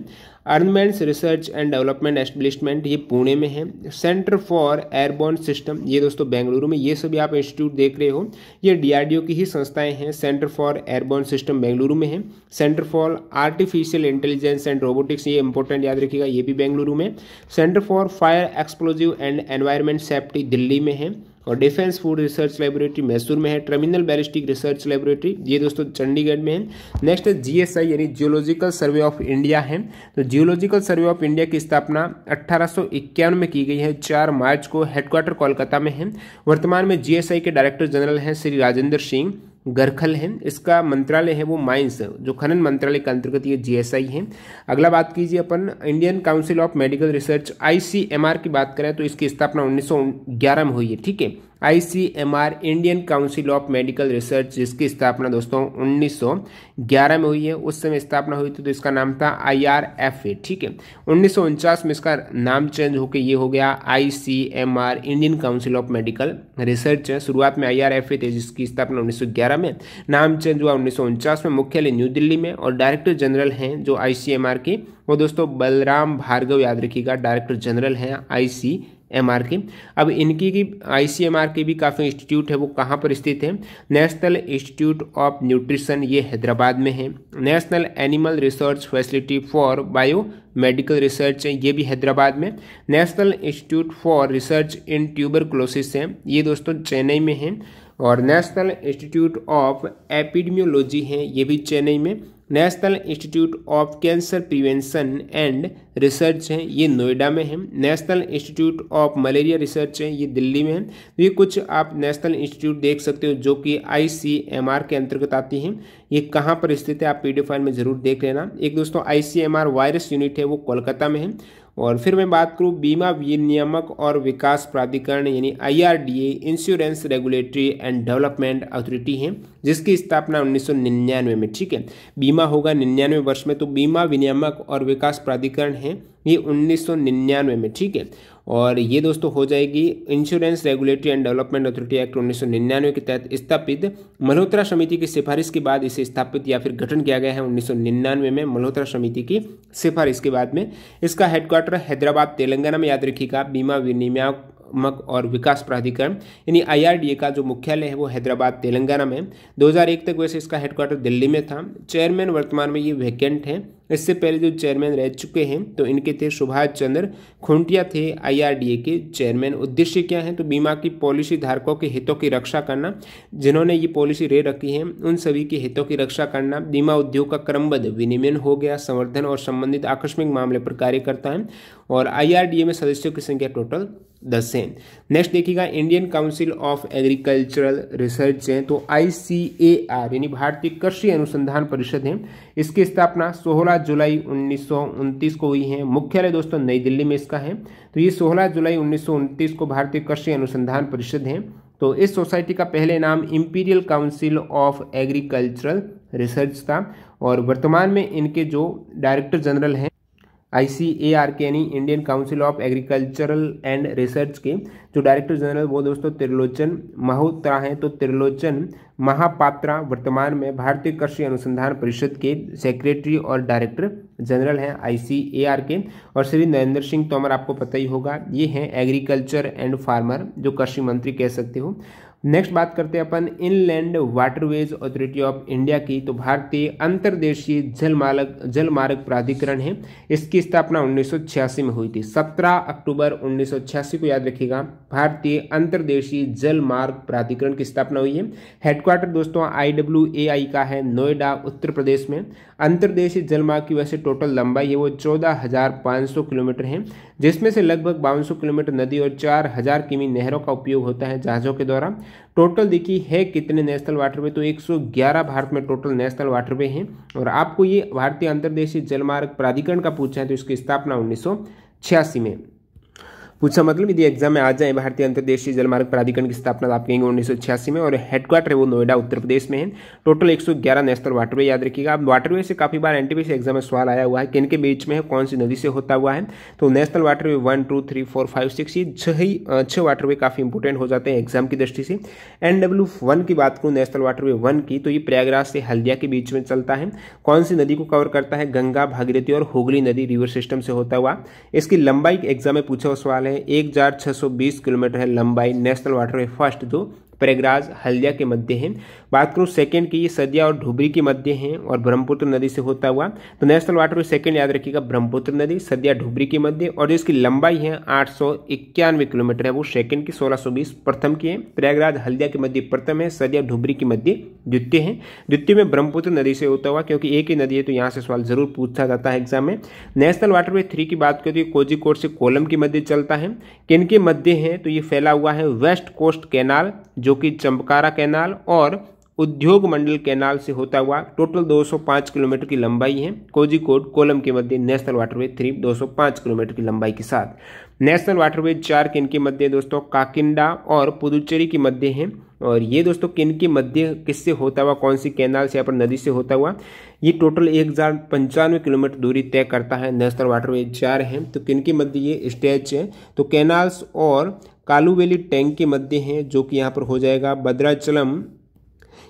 armaments research and development establishment ये पुणे में है सेंटर फॉर एयरबोर्न सिस्टम ये दोस्तों बेंगलुरु में ये सभी आप इंस्टीट्यूट देख रहे हो ये डीआरडीओ की ही संस्थाएं हैं centre for airborne system Bengaluru में है centre for artificial intelligence and robotics ये इंपॉर्टेंट याद रखिएगा ये भी बेंगलुरु में centre for fire explosive and environment safety Delhi में है और defence food research laboratory Mysore में है टर्मिनल बैलिस्टिक रिसर्च लेबोरेटरी ये दोस्तों चंडीगढ़ में है नेक्स्ट है जीएसआई यानी जियोलॉजिकल सर्वे ऑफ इंडिया है तो जियोलॉजिकल सर्वे ऑफ इंडिया की स्थापना अट्ठारह में की गई है चार मार्च को हेडक्वार्टर कोलकाता में है वर्तमान में जीएसआई के डायरेक्टर जनरल हैं श्री राजेंद्र सिंह गरखल है इसका मंत्रालय है वो माइंस जो खनन मंत्रालय के अंतर्गत ये जीएसआई है अगला बात कीजिए अपन Indian council of medical research ICMR की बात करें तो इसकी स्थापना 1911 में हुई है ठीक है ICMR Indian council of medical research जिसकी स्थापना दोस्तों 1911 में हुई है उस समय स्थापना हुई थी तो इसका नाम था आईआरएफए ठीक है उन्नीस में इसका नाम चेंज होकर ये हो गया ICMR Indian council of medical research है शुरुआत में आईआरएफए थे जिसकी स्थापना 1911 में नाम चेंज हुआ उन्नीस में मुख्यालय न्यू दिल्ली में और डायरेक्टर जनरल हैं जो आर की वो दोस्तों बलराम भार्गव याद रखिएगा डायरेक्टर जनरल हैं आई एम आर की अब इनकी की आई सी एम आर के भी काफ़ी इंस्टीट्यूट है वो कहाँ पर स्थित है नेशनल इंस्टीट्यूट ऑफ न्यूट्रिशन ये हैदराबाद में है national animal research facility for bio medical research है ये भी हैदराबाद में national institute for research in tuberculosis है ये दोस्तों चेन्नई में है और नेशनल इंस्टीट्यूट ऑफ एपिडमियोलॉजी है ये भी चेन्नई में national institute of cancer prevention and research है ये नोएडा में है national institute of malaria research है ये दिल्ली में है तो ये कुछ आप नेशनल इंस्टीट्यूट देख सकते हो जो कि आईसीएमआर के अंतर्गत आती हैं ये कहाँ पर स्थित है आप पी फाइल में ज़रूर देख लेना एक दोस्तों आई वायरस यूनिट है वो कोलकाता में है और फिर मैं बात करूँ बीमा विनियामक और विकास प्राधिकरण यानी IRDA insurance regulatory and development authority है जिसकी स्थापना 1999 में ठीक है बीमा होगा निन्यानवे वर्ष में तो बीमा विनियामक और विकास प्राधिकरण है ये 1999 में ठीक है और ये दोस्तों हो जाएगी insurance regulatory and development authority act उन्नीस के तहत स्थापित मल्होत्रा समिति की सिफारिश के बाद इसे स्थापित या फिर गठन किया गया है उन्नीस में मल्होत्रा समिति की सिफारिश के बाद में इसका हेडक्वार्टर हैदराबाद तेलंगाना में याद रखिएगा बीमा विनिमया मक और विकास प्राधिकरण यानी आईआरडीए का जो मुख्यालय है वो हैदराबाद तेलंगाना में 2001 तक वैसे इसका हेडक्वार्टर दिल्ली में था चेयरमैन वर्तमान में ये वैकेंट है इससे पहले जो चेयरमैन रह चुके हैं तो इनके थे सुभाष चंद्र खुंटिया थे आईआरडीए के चेयरमैन उद्देश्य क्या है तो बीमा की पॉलिसी धारकों के हितों की रक्षा करना जिन्होंने ये पॉलिसी रे रखी है उन सभी के हितों की रक्षा करना बीमा उद्योग का क्रमबद्ध विनियमन हो गया संवर्धन और संबंधित आकस्मिक मामले पर कार्य करता है और आई में सदस्यों की संख्या टोटल दस है नेक्स्ट देखिएगा Indian council of agricultural research है तो आई यानी भारतीय कृषि अनुसंधान परिषद है इसकी स्थापना 16 जुलाई उन्नीस को हुई है मुख्यालय दोस्तों नई दिल्ली में इसका है तो ये 16 जुलाई उन्नीस को भारतीय कृषि अनुसंधान परिषद है तो इस सोसाइटी का पहले नाम imperial council of agricultural research था और वर्तमान में इनके जो डायरेक्टर जनरल हैं आईसीएआर के यानी Indian council of agricultural and research के जो डायरेक्टर जनरल वो दोस्तों त्रिलोचन महोत्रा हैं तो त्रिलोचन महापात्रा वर्तमान में भारतीय कृषि अनुसंधान परिषद के सेक्रेटरी और डायरेक्टर जनरल हैं आईसीएआर के और श्री नरेंद्र सिंह तोमर आपको पता ही होगा ये हैं एग्रीकल्चर एंड फार्मर जो कृषि मंत्री कह सकते हो नेक्स्ट बात करते हैं अपन inland waterways authority of India की तो भारतीय अंतर्देशीय जल मार्ग जल मार्ग प्राधिकरण है इसकी स्थापना 1986 में हुई थी 17 अक्टूबर 1986 को याद रखिएगा भारतीय अंतर्देशीय जल मार्ग प्राधिकरण की स्थापना हुई है हेडक्वार्टर दोस्तों आई का है नोएडा उत्तर प्रदेश में अंतर्देशीय जलमार्ग की वैसे टोटल लंबाई है वो चौदह हज़ार पाँच सौ किलोमीटर है जिसमें से लगभग बावन सौ किलोमीटर नदी और चार हज़ार किमी नहरों का उपयोग होता है जहाज़ों के द्वारा टोटल देखिए है कितने नेशनल वाटरवे तो 111 भारत में टोटल नेशनल वाटरवे हैं और आपको ये भारतीय अंतर्देशीय जलमार्ग प्राधिकरण का पूछा है तो इसकी स्थापना उन्नीस में पूछा मतलब यदि एग्जाम में आ जाए भारतीय अंतर्देशीय जलमार्ग प्राधिकरण की स्थापना तो आप कहेंगे उन्नीस में और हेडक्वार्टर है वो नोएडा उत्तर प्रदेश में है टोटल 111 नेशनल वाटरवे याद रखिएगा आप वाटरवे से काफी बार एनटीपीसी से एग्जाम में सवाल आया हुआ है किन के बीच में है कौन सी नदी से होता हुआ है तो national waterway one two three four five six ये छह ही छह वाटरवे काफ़ी इंपोर्टेंट हो जाते हैं एग्जाम की दृष्टि से एनडब्ल्यू वन की बात करूँ नेशनल वाटरवे वन की तो ये प्रयागराज से हल्दिया के बीच में चलता है कौन सी नदी को कवर करता है गंगा भागीरथी और होगली नदी रिवर सिस्टम से होता हुआ इसकी लंबाई एग्जाम में पूछा हुआ सवाल है हैं एक हजार छः सौ बीस किलोमीटर है लंबाई नेशनल वाटरवे फर्स्ट जो प्रयागराज हल्दिया के मध्य है बात करूँ सेकंड की ये सदिया और धुबरी के मध्य है और ब्रह्मपुत्र नदी से होता हुआ तो नेशनल वाटर सेकंड याद रखिएगा ब्रह्मपुत्र नदी सदिया धुबरी के मध्य और जिसकी लंबाई है आठ किलोमीटर है वो सेकंड की 1620 प्रथम की है प्रयागराज हल्दिया के मध्य प्रथम है सदिया धुबरी के मध्य द्वितीय है द्वितीय में ब्रह्मपुत्र नदी से होता हुआ क्योंकि एक ही नदी है तो यहाँ से सवाल जरूर पूछा जाता है एग्जाम में नेशनल वाटरवे थ्री की बात करें तो कोजिकोट से कोलम के मध्य चलता है किन के मध्य है तो ये फैला हुआ है वेस्ट कोस्ट कैनाल जो कि चंपकारा कैनाल और उद्योग मंडल कैनाल से होता हुआ टोटल 205 किलोमीटर की लंबाई है कोजिकोड कोलम के मध्य नेशनल वाटरवे थ्री 205 किलोमीटर की लंबाई के साथ नेशनल वाटरवे चार किन के मध्य दोस्तों काकिंडा और पुदुचेरी के मध्य है और ये दोस्तों किन के मध्य किससे होता हुआ कौन सी कैनाल से या नदी से होता हुआ ये टोटल एक हज़ार पंचानवे किलोमीटर दूरी तय करता है नेशनल वाटरवे चार हैं तो किन के मध्य ये स्टेच है तो कैनाल्स और कालू वैली टैंक के मध्य हैं जो कि यहाँ पर हो जाएगा भद्राचलम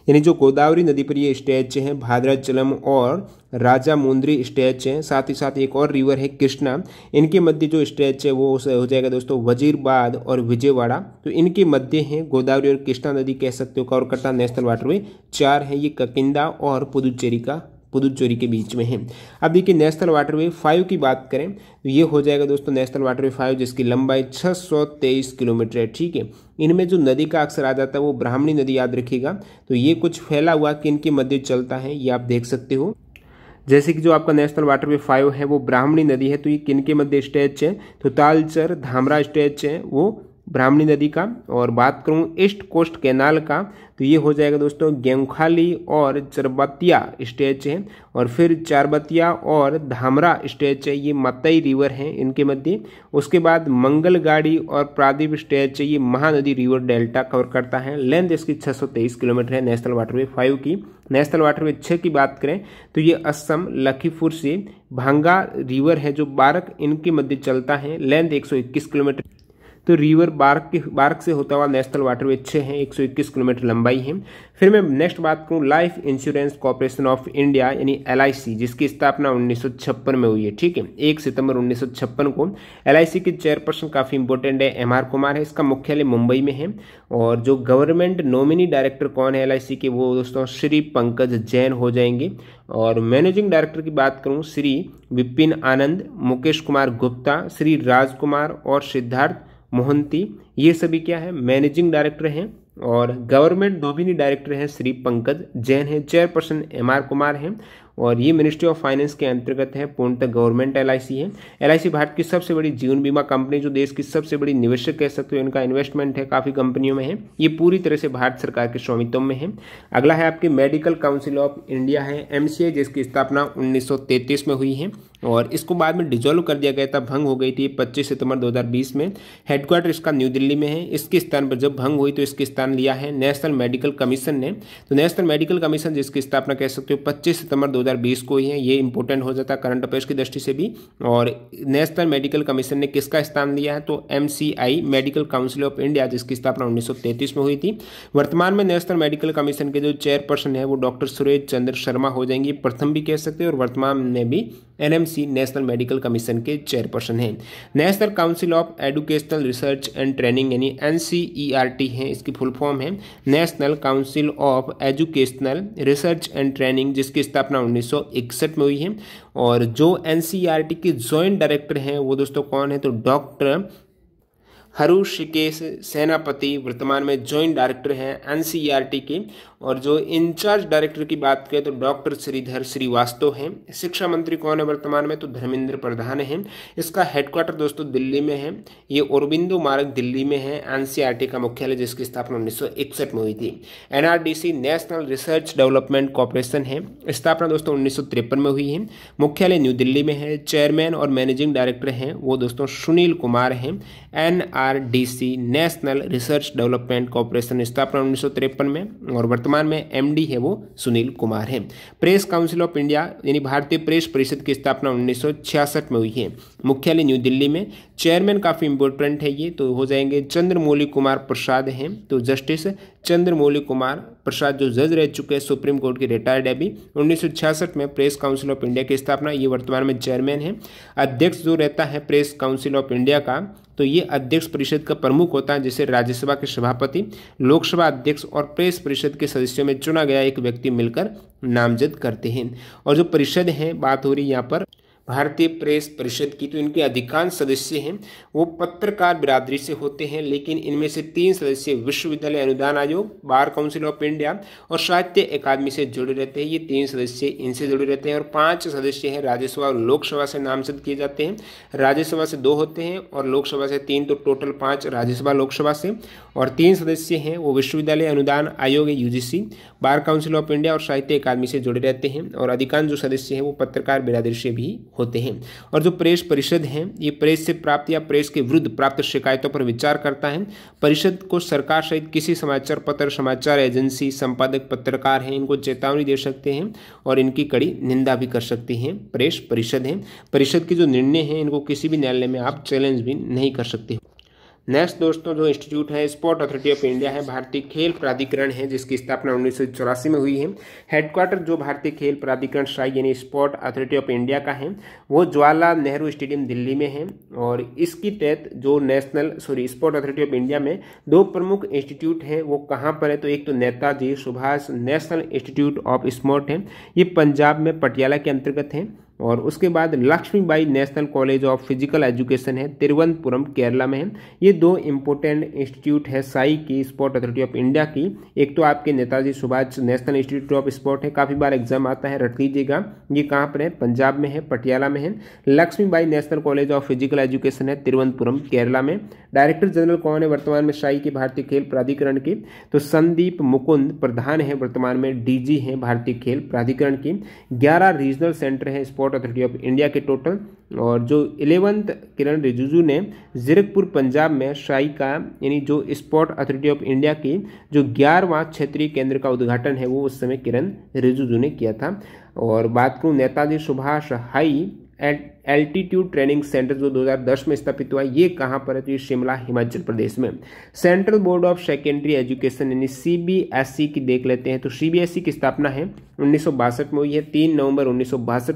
यानी जो गोदावरी नदी पर ये स्टैच हैं भाद्राचलम और राजा मुंद्री स्टैच हैं साथ ही साथ एक और रिवर है कृष्णा इनके मध्य जो स्टैच है वो हो जाएगा दोस्तों वजीरबाद और विजयवाड़ा तो इनके मध्य हैं गोदावरी और कृष्णा नदी कह सकते हो कौरकटा नेशनल वाटरवे चार है ये ककिंदा और पुदुचेरी का पुदुचेरी के बीच में है अब देखिए नेशनल वाटरवे फाइव की बात करें तो ये हो जाएगा दोस्तों नेशनल वाटरवे फाइव जिसकी लंबाई 623 किलोमीटर है ठीक है इनमें जो नदी का अक्सर आ जाता है वो ब्राह्मणी नदी याद रखिएगा तो ये कुछ फैला हुआ कि इनके मध्य चलता है ये आप देख सकते हो जैसे कि जो आपका नेशनल वाटरवे फाइव है वो ब्राह्मणी नदी है तो ये किन के मध्य स्टेच है तो तालचर धामरा स्टेच है वो ब्राह्मणी नदी का और बात करूँ ईस्ट कोस्ट कैनाल का तो ये हो जाएगा दोस्तों गेंखाली और चरबतिया स्टेच है और फिर चारबतिया और धामरा स्टेच है ये मतई रिवर हैं इनके मध्य उसके बाद मंगलगाड़ी और प्रादीप स्टेच ये महानदी रिवर डेल्टा कवर करता है लेंथ इसकी 623 किलोमीटर है नेशनल वाटरवे फाइव की नेशनल वाटरवे छः की बात करें तो ये असम लखीपुर से भांगा रिवर है जो बारक इनके मध्य चलता है लेंथ एक किलोमीटर तो रिवर बार्क के बार्क से होता हुआ नेशनल वाटरवे छः है इक्कीस किलोमीटर लंबाई है फिर मैं नेक्स्ट बात करूँ life insurance corporation of India यानी एल जिसकी स्थापना उन्नीस में हुई है ठीक है एक सितंबर उन्नीस को एल के चेयरपर्सन काफ़ी इंपॉर्टेंट है एम कुमार है इसका मुख्यालय मुंबई में है और जो गवर्नमेंट नॉमिनी डायरेक्टर कौन है एल के वो दोस्तों श्री पंकज जैन हो जाएंगे और मैनेजिंग डायरेक्टर की बात करूँ श्री विपिन आनंद मुकेश कुमार गुप्ता श्री राजकुमार और सिद्धार्थ मोहंती ये सभी क्या है मैनेजिंग डायरेक्टर हैं और गवर्नमेंट नोमिनी डायरेक्टर हैं श्री पंकज जैन हैं चेयरपर्सन एम आर कुमार हैं और ये मिनिस्ट्री ऑफ फाइनेंस के अंतर्गत है पूर्णतः गवर्नमेंट एल आई है एल आई भारत की सबसे बड़ी जीवन बीमा कंपनी जो देश की सबसे बड़ी निवेशक कह सकते हो इनका इन्वेस्टमेंट है काफ़ी कंपनियों में है ये पूरी तरह से भारत सरकार के स्वामित्व में है अगला है आपकी मेडिकल काउंसिल ऑफ इंडिया है एम जिसकी स्थापना उन्नीस में हुई है और इसको बाद में डिजोल्व कर दिया गया था भंग हो गई थी 25 सितंबर 2020 में हेडक्वार्टर इसका न्यू दिल्ली में है इसके स्थान पर जब भंग हुई तो इसके स्थान लिया है नेशनल मेडिकल कमीशन ने तो नेशनल मेडिकल कमीशन जिसकी स्थापना कह सकते हो 25 सितंबर 2020 को ही है ये इंपॉर्टेंट हो जाता है करंट अफेयर्स की दृष्टि से भी और नेशनल मेडिकल कमीशन ने किसका स्थान लिया है तो M medical council of India जिसकी स्थापना उन्नीस में हुई थी वर्तमान में नेशनल मेडिकल कमीशन के जो चेयरपर्सन है वो डॉक्टर सुरेश चंद्र शर्मा हो जाएंगे प्रथम भी कह सकते हैं और वर्तमान में भी N NMC national medical commission के चेयरपर्सन हैं national council of educational research and training यानी एन हैं इसकी फुल फॉर्म है national council of educational research and training जिसकी स्थापना उन्नीस में हुई है और जो एन की ज्वाइंट डायरेक्टर हैं वो दोस्तों कौन है तो डॉक्टर हरुषिकेश सेनापति वर्तमान में जॉइंट डायरेक्टर हैं एनसीईआरटी e के और जो इंचार्ज डायरेक्टर की बात करें तो डॉक्टर श्रीधर श्रीवास्तव हैं शिक्षा मंत्री कौन है वर्तमान में तो धर्मेंद्र प्रधान हैं इसका हेडक्वार्टर दोस्तों दिल्ली में है ये औरबिंदो मार्ग दिल्ली में है एनसीईआरटी e का मुख्यालय जिसकी स्थापना उन्नीस में हुई थी NRDC national research development corporation है स्थापना दोस्तों उन्नीस में हुई है मुख्यालय न्यू दिल्ली में है चेयरमैन और मैनेजिंग डायरेक्टर हैं वो दोस्तों सुनील कुमार हैं N RDC national research development corporation स्थापना उन्नीस में और वर्तमान में एमडी है वो सुनील कुमार है प्रेस काउंसिल ऑफ इंडिया यानी भारतीय प्रेस परिषद की स्थापना उन्नीस में हुई है मुख्यालय न्यू दिल्ली में चेयरमैन काफ़ी इंपोर्टेंट है ये तो हो जाएंगे चंद्रमौली कुमार प्रसाद हैं तो जस्टिस चंद्रमौली कुमार प्रसाद जो जज रह चुके हैं सुप्रीम कोर्ट के रिटायर्ड है अभी उन्नीस में प्रेस काउंसिल ऑफ इंडिया की स्थापना ये वर्तमान में चेयरमैन है अध्यक्ष जो रहता है प्रेस काउंसिल ऑफ इंडिया का तो ये अध्यक्ष परिषद का प्रमुख होता है जिसे राज्यसभा के सभापति लोकसभा अध्यक्ष और प्रेस परिषद के सदस्यों में चुना गया एक व्यक्ति मिलकर नामजद करते हैं और जो परिषद है बात हो रही यहाँ पर भारतीय प्रेस परिषद की तो इनके अधिकांश सदस्य हैं वो पत्रकार बिरादरी से होते हैं लेकिन इनमें से तीन सदस्य विश्वविद्यालय अनुदान आयोग बार काउंसिल ऑफ इंडिया और साहित्य अकादमी से जुड़े रहते हैं ये तीन सदस्य इनसे जुड़े रहते हैं और पाँच सदस्य हैं राज्यसभा और लोकसभा से नामजद किए जाते हैं राज्यसभा से दो होते हैं और लोकसभा से तीन तो टोटल पाँच राज्यसभा लोकसभा से और तीन सदस्य हैं वो विश्वविद्यालय अनुदान आयोग UGC bar council of India और साहित्य अकादमी से जुड़े रहते हैं और अधिकांश जो सदस्य हैं वो पत्रकार बिरादरी से भी होते हैं और जो प्रेस परिषद है ये प्रेस से प्राप्त या प्रेस के विरुद्ध प्राप्त शिकायतों पर विचार करता है परिषद को सरकार सहित किसी समाचार पत्र समाचार एजेंसी संपादक पत्रकार हैं इनको चेतावनी दे सकते हैं और इनकी कड़ी निंदा भी कर सकते हैं प्रेस परिषद है परिषद के जो निर्णय हैं इनको किसी भी न्यायालय में आप चैलेंज भी नहीं कर सकते नेक्स्ट दोस्तों जो इंस्टीट्यूट है स्पोर्ट अथॉरिटी ऑफ इंडिया है भारतीय खेल प्राधिकरण है जिसकी स्थापना उन्नीस में हुई है हेडक्वार्टर जो भारतीय खेल प्राधिकरण शाही यानी स्पोर्ट अथॉरिटी ऑफ इंडिया का है वो जवाहरलाल नेहरू स्टेडियम दिल्ली में है और इसकी तहत जो national sorry sport authority of India में दो प्रमुख इंस्टीट्यूट हैं वो कहाँ पर है तो एक तो Netaji Subhash national institute of sport है ये पंजाब में पटियाला के अंतर्गत है और उसके बाद Lakshmibai national college of physical education है तिरुवनंतपुरम केरला में है ये दो इम्पोर्टेंट इंस्टीट्यूट है साई की स्पोर्ट अथॉरिटी ऑफ इंडिया की एक तो आपके Netaji Subhash national institute of sport है काफ़ी बार एग्जाम आता है रट लीजिएगा ये कहाँ पर है पंजाब में है पटियाला में है Lakshmibai national college of physical education है तिरुवनंतपुरम केरला में डायरेक्टर जनरल कौन है वर्तमान में साई के भारतीय खेल प्राधिकरण की तो संदीप मुकुंद प्रधान है वर्तमान में डी हैं भारतीय खेल प्राधिकरण की ग्यारह रीजनल सेंटर हैं sport port authority of India के टोटल और जो इलेवंथ किरण रिजिजू ने जीरकपुर पंजाब में शाई का यानी जो स्पोर्ट अथॉरिटी ऑफ इंडिया की जो ग्यारहवा क्षेत्रीय केंद्र का उद्घाटन है वो उस समय किरण रिजिजू ने किया था और बात करूँ Netaji Subhash high altitude training centre जो 2010 में स्थापित हुआ ये कहाँ पर है तो ये शिमला हिमाचल प्रदेश में central board of secondary education यानी सीबीएसई e की देख लेते हैं तो सीबीएसई e की स्थापना है उन्नीस में हुई है तीन नवंबर उन्नीस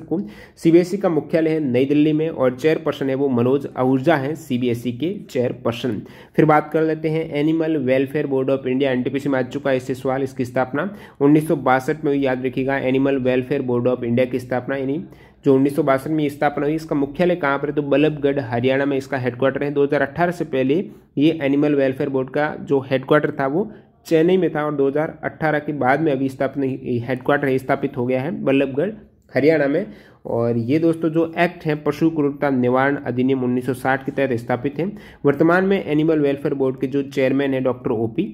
को सीबीएसई e का मुख्यालय है नई दिल्ली में और चेयरपर्सन है वो मनोज आहूजा है सीबीएसई के चेयरपर्सन फिर बात कर लेते हैं animal welfare board of India NTPC में आ चुका है इससे सवाल इसकी स्थापना उन्नीस में याद रखिएगा animal welfare board of India की स्थापना यानी जो उन्नीस में स्थापना हुई इसका मुख्यालय कहाँ पर है तो बल्लभगढ़ हरियाणा में इसका हेडक्वार्टर है 2018 से पहले ये एनिमल वेलफेयर बोर्ड का जो हेडक्वार्टर था वो चेन्नई में था और 2018 के बाद में अभी स्थापना हेडक्वार्टर स्थापित हो गया है बल्लभगढ़ हरियाणा में और ये दोस्तों जो एक्ट है पशु क्रूरता निवारण अधिनियम 1960 के तहत स्थापित है वर्तमान में एनिमल वेलफेयर बोर्ड के जो चेयरमैन है डॉक्टर ओपी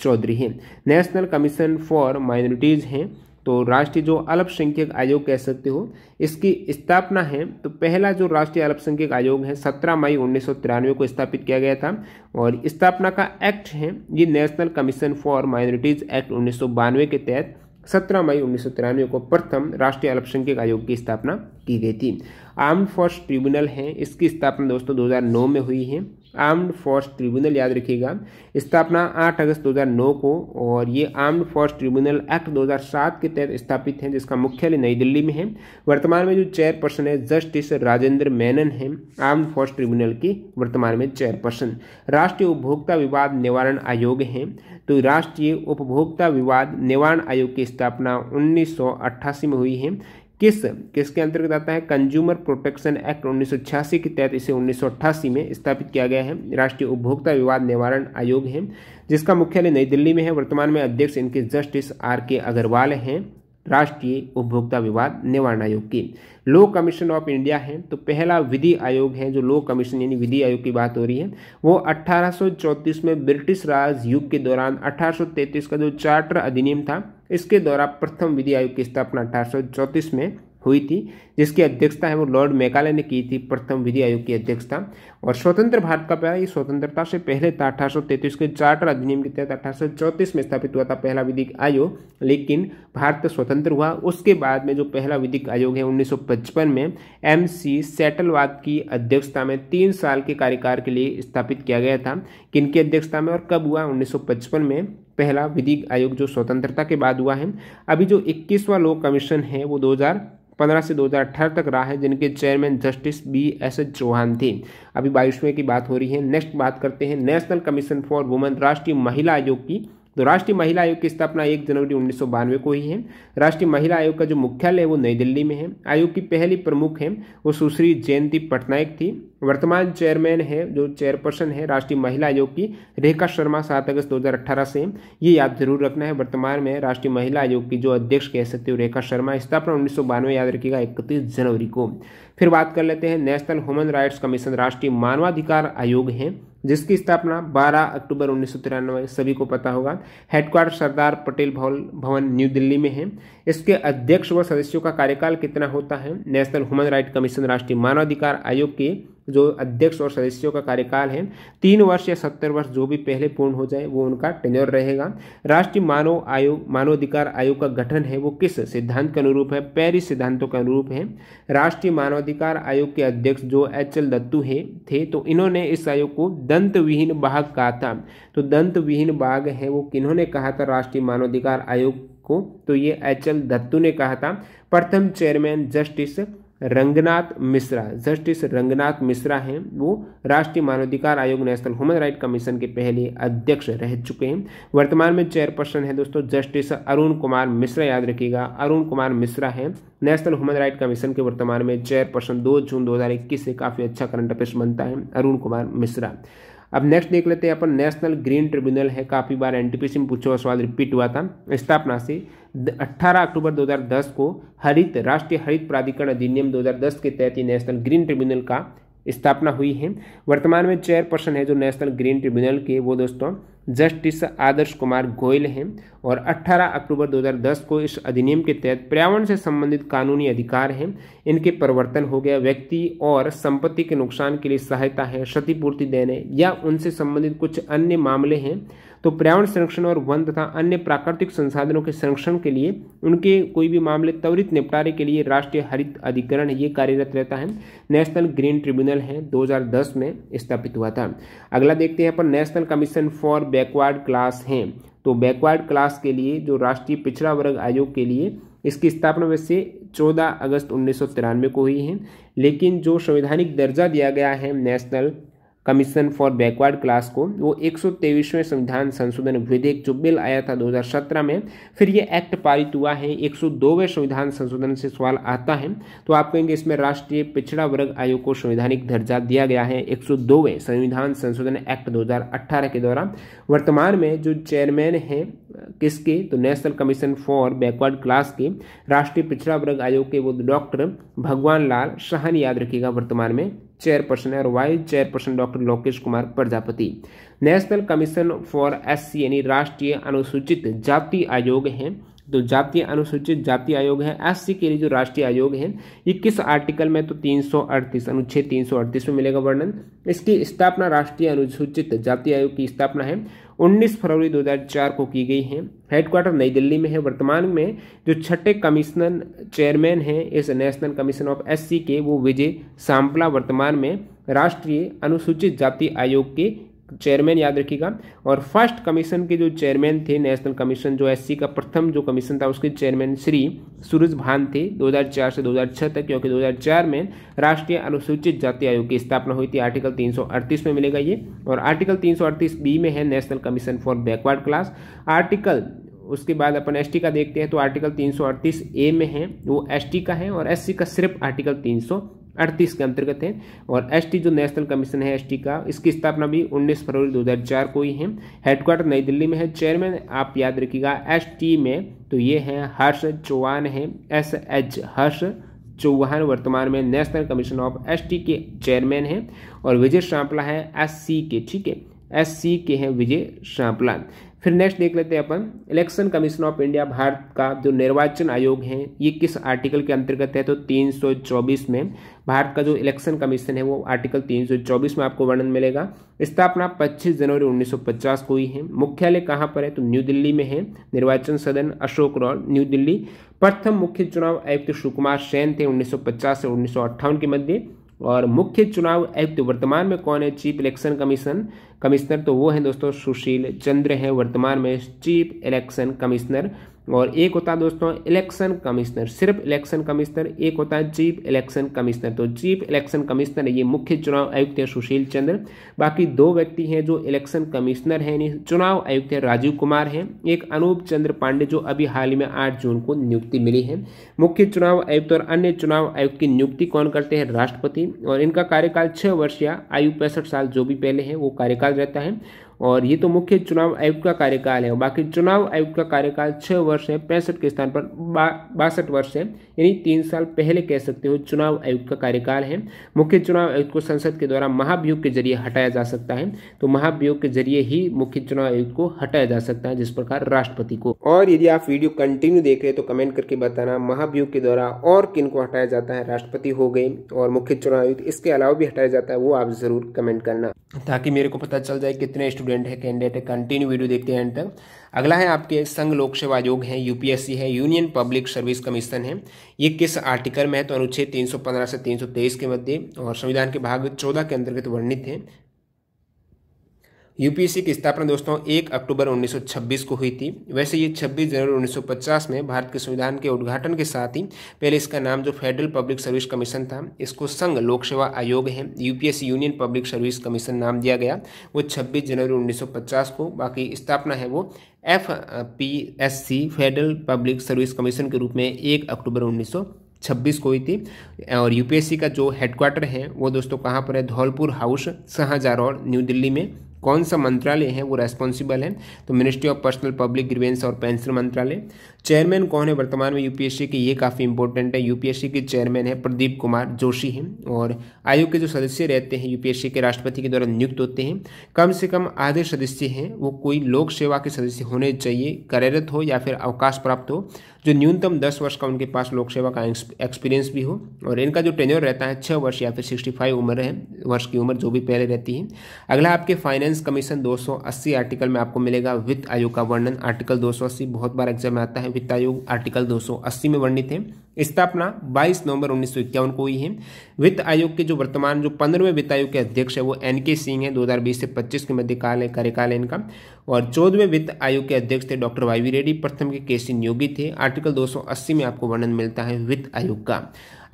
चौधरी हैं नेशनल कमीशन फॉर माइनॉरिटीज़ हैं तो राष्ट्रीय जो अल्पसंख्यक आयोग कह सकते हो इसकी स्थापना है तो पहला जो राष्ट्रीय अल्पसंख्यक आयोग है सत्रह मई उन्नीस को स्थापित किया गया था और स्थापना का एक्ट है ये national commission for minorities act उन्नीस के तहत सत्रह मई उन्नीस को प्रथम राष्ट्रीय अल्पसंख्यक आयोग की स्थापना की गई थी आर्म फोर्स ट्रिब्यूनल है इसकी स्थापना दोस्तों दो में हुई है आर्म्ड फोर्स ट्रिब्यूनल याद रखिएगा स्थापना 8 अगस्त 2009 को और ये आर्म्ड फोर्स ट्रिब्यूनल एक्ट 2007 के तहत स्थापित हैं जिसका मुख्यालय नई दिल्ली में है वर्तमान में जो चेयरपर्सन है जस्टिस राजेंद्र मेनन हैं आर्म्ड फोर्स ट्रिब्यूनल के वर्तमान में चेयरपर्सन राष्ट्रीय उपभोक्ता विवाद निवारण आयोग हैं तो राष्ट्रीय उपभोक्ता विवाद निवारण आयोग की स्थापना उन्नीस में हुई है किस किसके अंतर्गत आता है कंज्यूमर प्रोटेक्शन एक्ट उन्नीस के तहत इसे उन्नीस में स्थापित किया गया है राष्ट्रीय उपभोक्ता विवाद निवारण आयोग है जिसका मुख्यालय नई दिल्ली में है वर्तमान में अध्यक्ष इनके जस्टिस आर के अग्रवाल हैं राष्ट्रीय उपभोक्ता विवाद निवारण आयोग की लो कमीशन ऑफ इंडिया है तो पहला विधि आयोग है जो लो कमीशन यानी विधि आयोग की बात हो रही है वो 1834 में ब्रिटिश राज युग के दौरान 1833 का जो चार्टर अधिनियम था इसके द्वारा प्रथम विधि आयोग की स्थापना अठारह में हुई थी जिसकी अध्यक्षता है वो लॉर्ड मेकाले ने की थी प्रथम विधि आयोग की अध्यक्षता और स्वतंत्र भारत का पहला ये स्वतंत्रता से पहले था अठारह के चार्टर अधिनियम के तहत अठारह में स्थापित हुआ था पहला विधिक आयोग लेकिन भारत स्वतंत्र हुआ उसके बाद में जो पहला विधिक आयोग है 1955 में एम सी सेटलवाद की अध्यक्षता में तीन साल के कार्यकाल के लिए स्थापित किया गया था किन की अध्यक्षता में और कब हुआ उन्नीस में पहला विधिक आयोग जो स्वतंत्रता के बाद हुआ है अभी जो इक्कीसवा लोक कमीशन है वो 2015 से 2018 तक रहा है जिनके chairman justice B S H Chauhan थे अभी बाईसवें की बात हो रही है नेक्स्ट बात करते हैं नेशनल कमीशन फॉर वुमेन राष्ट्रीय महिला आयोग की तो राष्ट्रीय महिला आयोग की स्थापना एक जनवरी उन्नीस को ही है राष्ट्रीय महिला आयोग का जो मुख्यालय है वो नई दिल्ली में है आयोग की पहली प्रमुख है वो सुश्री जयंती पटनायक थी वर्तमान चेयरमैन है जो चेयरपर्सन है राष्ट्रीय महिला आयोग की रेखा शर्मा सात अगस्त 2018 से ये याद जरूर रखना है वर्तमान में राष्ट्रीय महिला आयोग की जो अध्यक्ष कह सकते हो रेखा शर्मा स्थापना उन्नीस याद रखिएगा इकतीस जनवरी को फिर बात कर लेते हैं नेशनल ह्यूमन राइट्स कमीशन राष्ट्रीय मानवाधिकार आयोग है जिसकी स्थापना 12 अक्टूबर उन्नीस सभी को पता होगा हेडक्वार्टर सरदार पटेल भवन न्यू दिल्ली में है इसके अध्यक्ष व सदस्यों का कार्यकाल कितना होता है नेशनल ह्यूमन राइट कमीशन राष्ट्रीय मानवाधिकार आयोग के जो अध्यक्ष और सदस्यों का कार्यकाल है तीन वर्ष या सत्तर वर्ष जो भी पहले पूर्ण हो जाए वो उनका टेन्योर रहेगा राष्ट्रीय मानव आयोग मानवाधिकार आयोग का गठन है वो किस सिद्धांत के अनुरूप है पेरिस सिद्धांतों के अनुरूप है राष्ट्रीय मानवाधिकार आयोग के अध्यक्ष जो एच एल दत्तू है थे तो इन्होंने इस आयोग को दंत विहीन बाघ कहा था तो दंत विहीन बाघ है वो किन्होंने कहा था राष्ट्रीय मानवाधिकार आयोग को तो ये एच एल दत्तू ने कहा था प्रथम chairman justice Ranganath Mishra justice Ranganath Mishra हैं वो राष्ट्रीय मानवाधिकार आयोग नेशनल ह्यूमन राइट कमीशन के पहले अध्यक्ष रह चुके हैं वर्तमान में चेयरपर्सन है दोस्तों जस्टिस अरुण कुमार मिश्रा याद रखिएगा अरुण कुमार मिश्रा हैं नेशनल ह्यूमन राइट कमीशन के वर्तमान में चेयरपर्सन दो जून दो से काफ़ी अच्छा करंट अफेयर्स बनता है अरुण कुमार मिश्रा अब नेक्स्ट देख लेते हैं अपन नेशनल ग्रीन ट्रिब्यूनल है काफ़ी बार एनटीपीसी में पूछा हुआ सवाल रिपीट हुआ था स्थापना से 18 अक्टूबर 2010 को हरित राष्ट्रीय हरित प्राधिकरण अधिनियम 2010 के तहत ही नेशनल ग्रीन ट्रिब्यूनल का स्थापना हुई है वर्तमान में चेयरपर्सन है जो नेशनल ग्रीन ट्रिब्यूनल के वो दोस्तों जस्टिस आदर्श कुमार गोयल हैं और 18 अक्टूबर 2010 को इस अधिनियम के तहत पर्यावरण से संबंधित कानूनी अधिकार हैं इनके परिवर्तन हो गया व्यक्ति और संपत्ति के नुकसान के लिए सहायता है क्षतिपूर्ति देने या उनसे संबंधित कुछ अन्य मामले हैं तो पर्यावरण संरक्षण और वन तथा अन्य प्राकृतिक संसाधनों के संरक्षण के लिए उनके कोई भी मामले त्वरित निपटारे के लिए राष्ट्रीय हरित अधिकरण ये कार्यरत रहता है नेशनल ग्रीन ट्रिब्यूनल है 2010 में स्थापित हुआ था अगला देखते हैं अपन national commission for backward class हैं तो बैकवर्ड क्लास के लिए जो राष्ट्रीय पिछड़ा वर्ग आयोग के लिए इसकी स्थापना वैसे 14 अगस्त उन्नीस को हुई है लेकिन जो संवैधानिक दर्जा दिया गया है national commission for backward class को वो एक संविधान संशोधन विधेयक जो बिल आया था 2017 में फिर ये एक्ट पारित हुआ है 102वें संविधान संशोधन से सवाल आता है तो आप कहेंगे इसमें राष्ट्रीय पिछड़ा वर्ग आयोग को संवैधानिक दर्जा दिया गया है 102वें संविधान संशोधन एक्ट 2018 के द्वारा वर्तमान में जो चेयरमैन हैं किसके तो national commission for backward class के राष्ट्रीय पिछड़ा वर्ग आयोग के वो डॉक्टर भगवान लाल शाहन याद रखिएगा वर्तमान में चेयरपर्सन है और vice chairperson doctor Lokesh Kumar Prajapati national commission for S यानी राष्ट्रीय अनुसूचित जाति आयोग है तो जातीय अनुसूचित जाति आयोग है एससी के लिए जो राष्ट्रीय आयोग है ये किस आर्टिकल में तो 338 अनुच्छेद 338 में मिलेगा वर्णन इसकी स्थापना राष्ट्रीय अनुसूचित जाति आयोग की स्थापना है 19 फरवरी 2004 को की गई है हेडक्वार्टर नई दिल्ली में है वर्तमान में जो छठे कमिश्नर चेयरमैन हैं इस नेशनल कमीशन ऑफ एससी के वो विजय सांपला वर्तमान में राष्ट्रीय अनुसूचित जाति आयोग के चेयरमैन याद रखिएगा और फर्स्ट कमीशन के जो चेयरमैन थे नेशनल कमीशन जो एससी का प्रथम जो कमीशन था उसके चेयरमैन श्री सूरज भान थे 2004 से 2006 तक क्योंकि 2004 में राष्ट्रीय अनुसूचित जाति आयोग की स्थापना हुई थी आर्टिकल 338 में मिलेगा ये और आर्टिकल 338 बी में है national commission for backward class article उसके बाद अपन एस का देखते हैं तो आर्टिकल तीन ए में है वो एस का है और एस का सिर्फ आर्टिकल तीन अड़तीस के अंतर्गत है और एसटी जो नेशनल कमीशन है एसटी का इसकी स्थापना भी 19 फरवरी 2004 को ही है हेडक्वार्टर नई दिल्ली में है चेयरमैन आप याद रखिएगा एसटी में तो ये हैं हर्ष चौहान है एस एच हर्ष चौहान वर्तमान में नेशनल कमीशन ऑफ एसटी के चेयरमैन हैं और विजय सांपला है एससी के ठीक है एससी के हैं विजय सांपला फिर नेक्स्ट देख लेते हैं अपन election commission of India Bharat का जो निर्वाचन आयोग है ये किस आर्टिकल के अंतर्गत है तो 324 में भारत का जो इलेक्शन कमीशन है वो आर्टिकल 324 में आपको वर्णन मिलेगा स्थापना 25 जनवरी 1950 को हुई है मुख्यालय कहाँ पर है तो न्यू दिल्ली में है निर्वाचन सदन अशोक रॉल न्यू दिल्ली प्रथम मुख्य चुनाव आयुक्त सुकुमार सेन थे उन्नीस से उन्नीस के मध्य और मुख्य चुनाव आयुक्त वर्तमान में कौन है चीफ इलेक्शन कमीशन कमिश्नर तो वो हैं दोस्तों सुशील चंद्र हैं वर्तमान में चीफ इलेक्शन कमिश्नर और एक होता है दोस्तों इलेक्शन कमिश्नर सिर्फ इलेक्शन कमिश्नर एक होता है चीफ इलेक्शन कमिश्नर तो चीफ इलेक्शन कमिश्नर ये मुख्य चुनाव आयुक्त है सुशील चंद्र बाकी दो व्यक्ति हैं जो इलेक्शन कमिश्नर हैं चुनाव आयुक्त है राजीव कुमार हैं एक अनूप चंद्र पांडे जो अभी हाल ही में आठ जून को नियुक्ति मिली है मुख्य चुनाव आयुक्त और अन्य चुनाव आयुक्त की नियुक्ति कौन करते हैं राष्ट्रपति और इनका कार्यकाल छः वर्ष या आयु पैंसठ साल जो भी पहले है वो कार्यकाल रहता है और ये तो मुख्य चुनाव आयुक्त का कार्यकाल है बाकी चुनाव आयुक्त का कार्यकाल छः वर्ष है पैंसठ के स्थान पर बासठ वर्ष है यानी तीन साल पहले कह सकते हो चुनाव आयुक्त का कार्यकाल है मुख्य चुनाव आयुक्त को संसद के द्वारा महाभियोग के जरिए हटाया जा सकता है तो महाभियोग के जरिए ही मुख्य चुनाव आयुक्त को हटाया जा सकता है जिस प्रकार राष्ट्रपति को और यदि आप वीडियो कंटिन्यू देख रहे तो कमेंट करके बताना महाभियोग के द्वारा और किन को हटाया जाता है राष्ट्रपति हो गए और मुख्य चुनाव आयुक्त इसके अलावा भी हटाया जाता है वो आप जरूर कमेंट करना ताकि मेरे को पता चल जाए कितने स्टूडेंट स्टूडेंट है कैंडिडेट है कंटिन्यू वीडियो देखते हैं एंड तक अगला है आपके संघ लोक सेवा आयोग है यूपीएससी है यूनियन पब्लिक सर्विस कमीशन है ये किस आर्टिकल में है तो अनुच्छेद 315 से 323 के मध्य और संविधान के भाग 14 के अंतर्गत वर्णित है यूपीएससी की स्थापना दोस्तों 1 अक्टूबर 1926 को हुई थी वैसे ये 26 जनवरी 1950 में भारत के संविधान के उद्घाटन के साथ ही पहले इसका नाम जो फेडरल पब्लिक सर्विस कमीशन था इसको संघ लोक सेवा आयोग है UPSC union public service commission नाम दिया गया वो 26 जनवरी 1950 को बाकी स्थापना है वो F P S C federal public service commission के रूप में एक अक्टूबर उन्नीस 26 को हुई थी और यूपीएससी का जो हेडक्वार्टर है वो दोस्तों कहाँ पर है धौलपुर हाउस शाहजारोड न्यू दिल्ली में कौन सा मंत्रालय है वो रेस्पॉन्सिबल है तो ministry of personnel public grievance और पेंशन मंत्रालय चेयरमैन कौन है वर्तमान में यूपीएससी के ये काफ़ी इंपॉर्टेंट है यूपीएससी के चेयरमैन है प्रदीप कुमार जोशी हैं और आयोग के जो सदस्य रहते हैं यूपीएससी के राष्ट्रपति के द्वारा नियुक्त होते हैं कम से कम आधे सदस्य हैं वो कोई लोक सेवा के सदस्य होने चाहिए कार्यरत हो या फिर अवकाश प्राप्त हो जो न्यूनतम दस वर्ष का उनके पास लोक सेवा का एक्सपीरियंस भी हो और इनका जो टेन्योर रहता है छः वर्ष या फिर सिक्सटी फाइव उम्र है वर्ष की उम्र जो भी पहले रहती है अगला आपके फाइनेंस कमीशन 280 आर्टिकल में आपको मिलेगा वित्त आयोग का वर्णन आर्टिकल 280 बहुत बार एग्जाम में आता है वित्त आयोग आर्टिकल 280 में वर्णित है स्थापना 22 नवंबर उन्नीस को हुई है वित्त आयोग के जो वर्तमान जो पंद्रहवें वित्त आयोग के अध्यक्ष है वो एन के सिंह है 2020 से 25 के मध्य काल है कार्यकाल इनका और चौदहवें वित्त आयोग के अध्यक्ष थे डॉक्टर वाई वी रेड्डी प्रथम के के नियोगी थे आर्टिकल दो में आपको वर्णन मिलता है वित्त आयोग का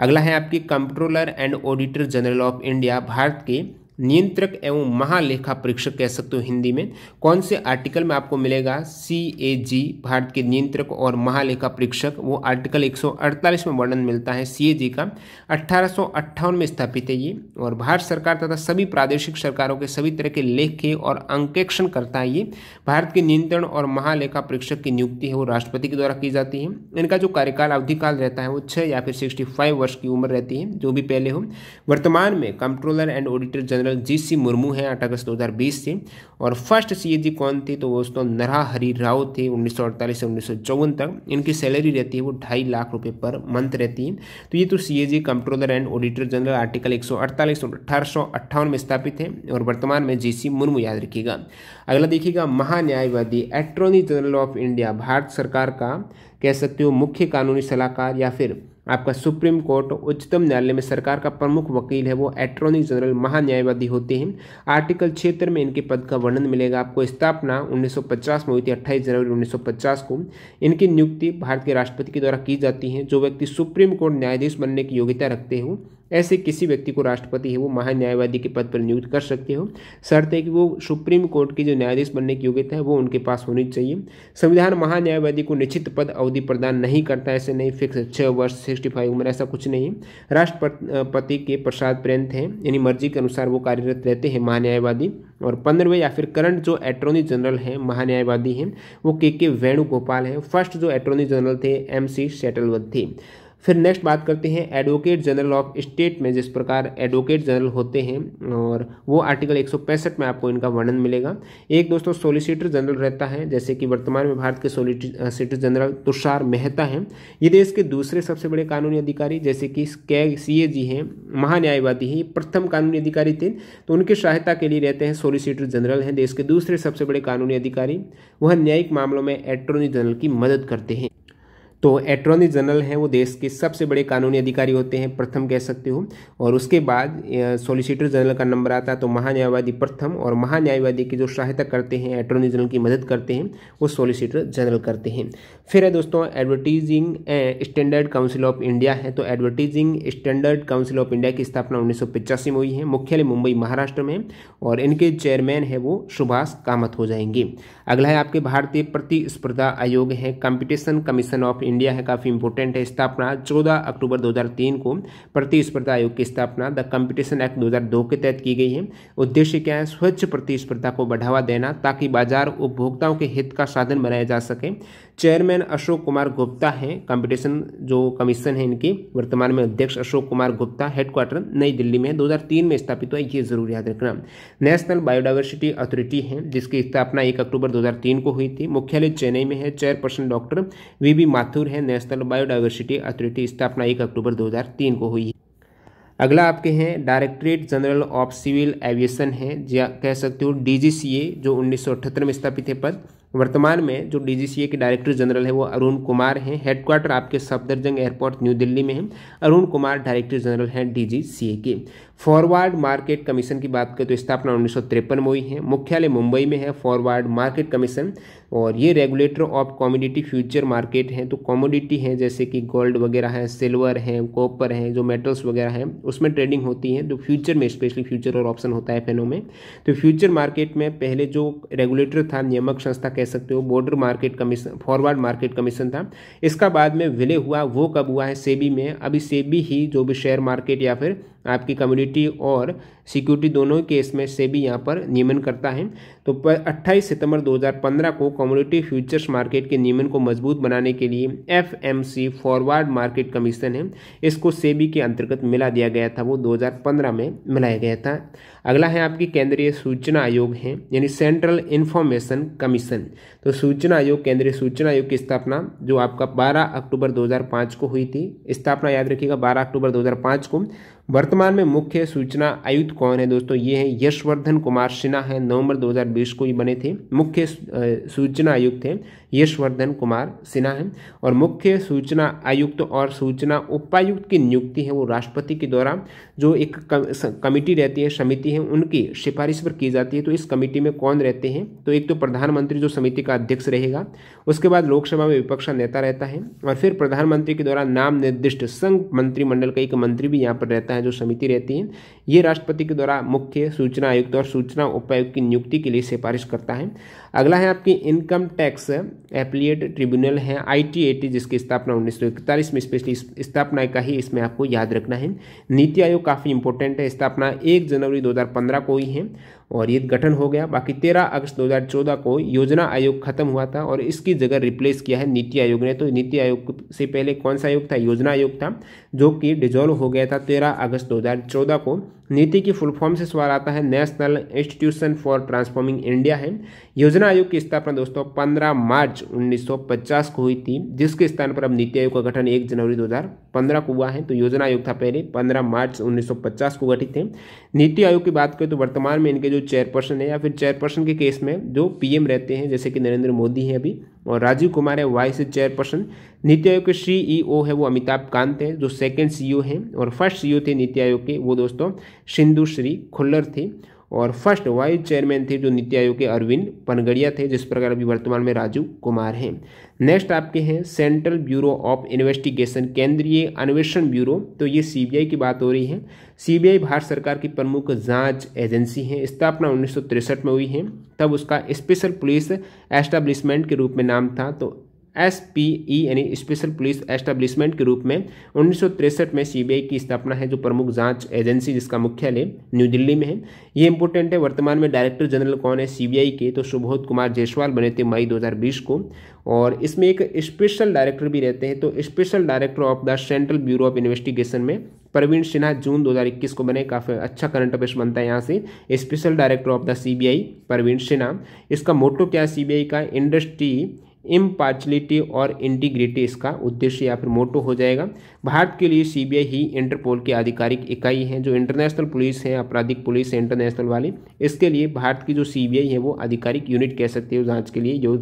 अगला है आपकी controller and auditor general of India Bharat के नियंत्रक एवं महालेखा परीक्षक कह सकते हो हिंदी में कौन से आर्टिकल में आपको मिलेगा सी ए जी भारत के नियंत्रक और महालेखा परीक्षक वो आर्टिकल 148 में वर्णन मिलता है सी ए जी का अठारह में स्थापित है ये और भारत सरकार तथा सभी प्रादेशिक सरकारों के सभी तरह के लेखे और अंकेक्षण करता है ये भारत के नियंत्रण और महालेखा परीक्षक की नियुक्ति है वो राष्ट्रपति के द्वारा की जाती है इनका जो कार्यकाल अवधिकाल रहता है वो छः या फिर सिक्सटी वर्ष की उम्र रहती है जो भी पहले हो वर्तमान में controller and auditor general G C Murmu हैं आठ अगस्त 2020 से और फर्स्ट सी जी कौन थे तो दोस्तों नरहा हरी राव थे उन्नीस से उन्नीस तक इनकी सैलरी रहती है वो ढाई लाख रुपये पर मंथ रहती है तो ये तो C A G controller and auditor general article एक सौ अट्ठावन में स्थापित है और वर्तमान में जी सी मुर्मू याद रखिएगा अगला देखिएगा महान्यायवादी attorney general of India Bharat सरकार का कह सकते हो मुख्य कानूनी सलाहकार या फिर आपका सुप्रीम कोर्ट उच्चतम न्यायालय में सरकार का प्रमुख वकील है वो अटॉर्नी जनरल महान्यायवादी होते हैं आर्टिकल क्षेत्र में इनके पद का वर्णन मिलेगा आपको स्थापना 1950 में हुई थी अट्ठाईस जनवरी 1950 को इनकी नियुक्ति भारत के राष्ट्रपति के द्वारा की जाती है जो व्यक्ति सुप्रीम कोर्ट न्यायाधीश बनने की योग्यता रखते हो ऐसे किसी व्यक्ति को राष्ट्रपति है वो महान्यायवादी के पद पर नियुक्त कर सकते हो शर्त है कि वो सुप्रीम कोर्ट की जो न्यायाधीश बनने की योग्यता है वो उनके पास होनी चाहिए संविधान महान्यायवादी को निश्चित पद अवधि प्रदान नहीं करता ऐसे नहीं फिक्स छः वर्ष से सिक्सटी फाइव उम्र ऐसा कुछ नहीं राष्ट्रपति के प्रसाद प्रेंत हैं यानी मर्जी के अनुसार वो कार्यरत रहते हैं महान्यायवादी और पंद्रहवें या फिर करंट जो अटोर्नी जनरल हैं महान्यायवादी हैं वो के के वेणुगोपाल हैं फर्स्ट जो अटोर्नी जनरल थे एम सी सेटलवत थे फिर नेक्स्ट बात करते हैं एडवोकेट जनरल ऑफ स्टेट में जिस प्रकार एडवोकेट जनरल होते हैं और वो आर्टिकल एक में आपको इनका वर्णन मिलेगा एक दोस्तों सोलिसिटर जनरल रहता है जैसे कि वर्तमान में भारत के सोलिसिटर जनरल तुषार मेहता हैं ये देश के दूसरे सबसे बड़े कानूनी अधिकारी जैसे कि कै सी ए जी हैं महान्यायवादी हैं ये प्रथम कानूनी अधिकारी थे तो उनकी सहायता के लिए रहते हैं सोलिसिटर जनरल हैं देश के दूसरे सबसे बड़े कानूनी अधिकारी वह न्यायिक मामलों में अटॉर्नी जनरल की मदद करते हैं तो एटॉर्नी जनरल हैं वो देश के सबसे बड़े कानूनी अधिकारी होते हैं प्रथम कह सकते हो और उसके बाद सॉलिसिटर जनरल का नंबर आता है तो महान्यायवादी प्रथम और महान्यायवादी की जो सहायता करते हैं एटॉर्नी जनरल की मदद करते हैं वो सॉलिसिटर जनरल करते हैं फिर है दोस्तों advertising standard council of India है तो advertising standard council of India की स्थापना उन्नीस में हुई है मुख्यालय मुंबई महाराष्ट्र में और इनके चेयरमैन है वो सुभाष कामत हो जाएंगे अगला है आपके भारतीय प्रतिस्पर्धा आयोग है कॉम्पिटिशन कमीशन ऑफ इंडिया है काफ़ी इंपॉर्टेंट है स्थापना 14 अक्टूबर 2003 को प्रतिस्पर्धा आयोग की स्थापना द कंपटीशन एक्ट 2002 के तहत की गई है उद्देश्य क्या है स्वच्छ प्रतिस्पर्धा को बढ़ावा देना ताकि बाजार उपभोक्ताओं के हित का साधन बनाया जा सके चेयरमैन अशोक कुमार गुप्ता हैं कंपटीशन जो कमीशन है इनके वर्तमान में अध्यक्ष अशोक कुमार गुप्ता हेडक्वार्टर नई दिल्ली में 2003 में स्थापित हुआ ये जरूर याद रखना नेशनल बायोडाइवर्सिटी अथॉरिटी है जिसकी स्थापना 1 अक्टूबर 2003 को हुई थी मुख्यालय चेन्नई में है चेयरपर्सन डॉक्टर वी माथुर है नेशनल बायोडाइवर्सिटी अथॉरिटी स्थापना एक अक्टूबर दो को हुई अगला आपके हैं directorate general of civil aviation है या कह सकते हो डीजीसीए जो 1978 में स्थापित है पद वर्तमान में जो डीजीसीए के डायरेक्टर जनरल है वो अरुण कुमार हैं हेडक्वार्टर आपके सफदरजंग एयरपोर्ट न्यू दिल्ली में है अरुण कुमार डायरेक्टर जनरल हैं डीजीसीए के फॉरवर्ड मार्केट कमीशन की बात करें तो स्थापना उन्नीस में हुई है मुख्यालय मुंबई में है फॉरवर्ड मार्केट कमीशन और ये regulator of commodity future market हैं तो कॉमोडिटी हैं जैसे कि गोल्ड वगैरह है सिल्वर हैं कॉपर हैं जो मेटल्स वगैरह हैं उसमें ट्रेडिंग होती है तो फ्यूचर में स्पेशली फ्यूचर और ऑप्शन होता है फेनो में तो फ्यूचर मार्केट में पहले जो रेगुलेटर था नियामक संस्था कह सकते हो border market commission forward market commission था इसका बाद में विलय हुआ वो कब हुआ है सेबी में अभी सेबी ही जो भी शेयर मार्केट या फिर आपकी कम्युनिटी और सिक्योरिटी दोनों केस में से भी यहाँ पर नियमन करता है तो 28 सितंबर 2015 को कम्युनिटी फ्यूचर्स मार्केट के नियमन को मजबूत बनाने के लिए सी फॉरवर्ड मार्केट कमीशन है इसको सेबी के अंतर्गत मिला दिया गया था वो 2015 में मिलाया गया था अगला है आपकी केंद्रीय सूचना आयोग है यानी सेंट्रल इन्फॉर्मेशन कमीशन तो सूचना आयोग केंद्रीय सूचना आयोग की स्थापना जो आपका बारह अक्टूबर दो को हुई थी स्थापना याद रखिएगा बारह अक्टूबर दो को वर्तमान में मुख्य सूचना आयुक्त कौन है दोस्तों ये हैं यशवर्धन कुमार सिन्हा है नवंबर 2020 को ही बने थे मुख्य सूचना आयुक्त हैं यशवर्धन कुमार सिन्हा हैं और मुख्य सूचना आयुक्त और सूचना उपायुक्त की नियुक्ति है वो राष्ट्रपति के द्वारा जो एक कमेटी रहती है समिति है उनकी सिफारिश पर की जाती है तो इस कमेटी में कौन रहते हैं तो एक तो प्रधानमंत्री जो समिति का अध्यक्ष रहेगा उसके बाद लोकसभा में विपक्ष का नेता रहता है और फिर प्रधानमंत्री के द्वारा नाम निर्दिष्ट संघ मंत्रिमंडल का एक मंत्री भी यहाँ पर रहता है जो समिति रहती है ये राष्ट्रपति के द्वारा मुख्य सूचना आयुक्त और सूचना उपायुक्त की नियुक्ति के लिए सिफारिश करता है अगला है आपकी इनकम टैक्स एप्लीट ट्रिब्यूनल है आईटीएटी जिसकी स्थापना उन्नीस में स्पेशली स्थापना का ही इसमें आपको याद रखना है नीति आयोग काफ़ी इंपॉर्टेंट है स्थापना एक जनवरी दो को हुई है और ये गठन हो गया बाकी तेरह अगस्त 2014 को योजना आयोग खत्म हुआ था और इसकी जगह रिप्लेस किया है नीति आयोग ने तो नीति आयोग से पहले कौन सा आयोग था योजना आयोग था जो कि डिजोल्व हो गया था तेरह अगस्त 2014 को नीति की फुल फॉर्म से सवाल आता है national institution for transforming India है योजना आयोग की स्थापना दोस्तों 15 मार्च 1950 को हुई थी जिसके स्थान पर अब नीति आयोग का गठन 1 जनवरी 2015 को हुआ है तो योजना आयोग था पहले 15 मार्च 1950 को गठित थे नीति आयोग की बात करें तो वर्तमान में इनके जो चेयरपर्सन है या फिर चेयरपर्सन के केस में जो पी रहते हैं जैसे कि नरेंद्र मोदी हैं अभी और राजीव कुमार है वाइस चेयरपर्सन नीति आयोग के सीईओ e है वो अमिताभ कांत है जो सेकंड सीईओ e हैं और फर्स्ट सीईओ e थे नीति आयोग के वो दोस्तों सिंधु श्री खुल्लर थे और फर्स्ट वाइस चेयरमैन थे जो नीति आयोग के अरविंद पनगड़िया थे जिस प्रकार अभी वर्तमान में राजू कुमार हैं नेक्स्ट आपके हैं सेंट्रल ब्यूरो ऑफ इन्वेस्टिगेशन केंद्रीय अन्वेषण ब्यूरो तो ये सीबीआई की बात हो रही है सीबीआई भारत सरकार की प्रमुख जांच एजेंसी है स्थापना उन्नीस में हुई है तब उसका स्पेशल पुलिस एस्टेब्लिशमेंट के रूप में नाम था तो एस पी ई यानी स्पेशल पुलिस एस्टेब्लिशमेंट के रूप में उन्नीस में सीबीआई की स्थापना है जो प्रमुख जांच एजेंसी जिसका मुख्यालय न्यू दिल्ली में है ये इंपॉर्टेंट है वर्तमान में डायरेक्टर जनरल कौन है सीबीआई के तो सुबोध कुमार जयसवाल बने थे मई 2020 को और इसमें एक स्पेशल डायरेक्टर भी रहते हैं तो special director of the central bureau of investigation में प्रवीण सिन्हा जून 2021 को बने काफ़ी अच्छा करंट अफेयर्स बनता है यहाँ से special director of the CBI Praveen Sinha इसका मोटो क्या है सीबीआई का इंडस्ट्री इम्पार्शलिटी और इंटीग्रिटी इसका उद्देश्य या फिर मोटो हो जाएगा भारत के लिए सीबीआई ही इंटरपोल की आधिकारिक इकाई है जो इंटरनेशनल पुलिस है आपराधिक पुलिस है इंटरनेशनल वाली इसके लिए भारत की जो सीबीआई है वो आधिकारिक यूनिट कह सकते हो जाँच के लिए जो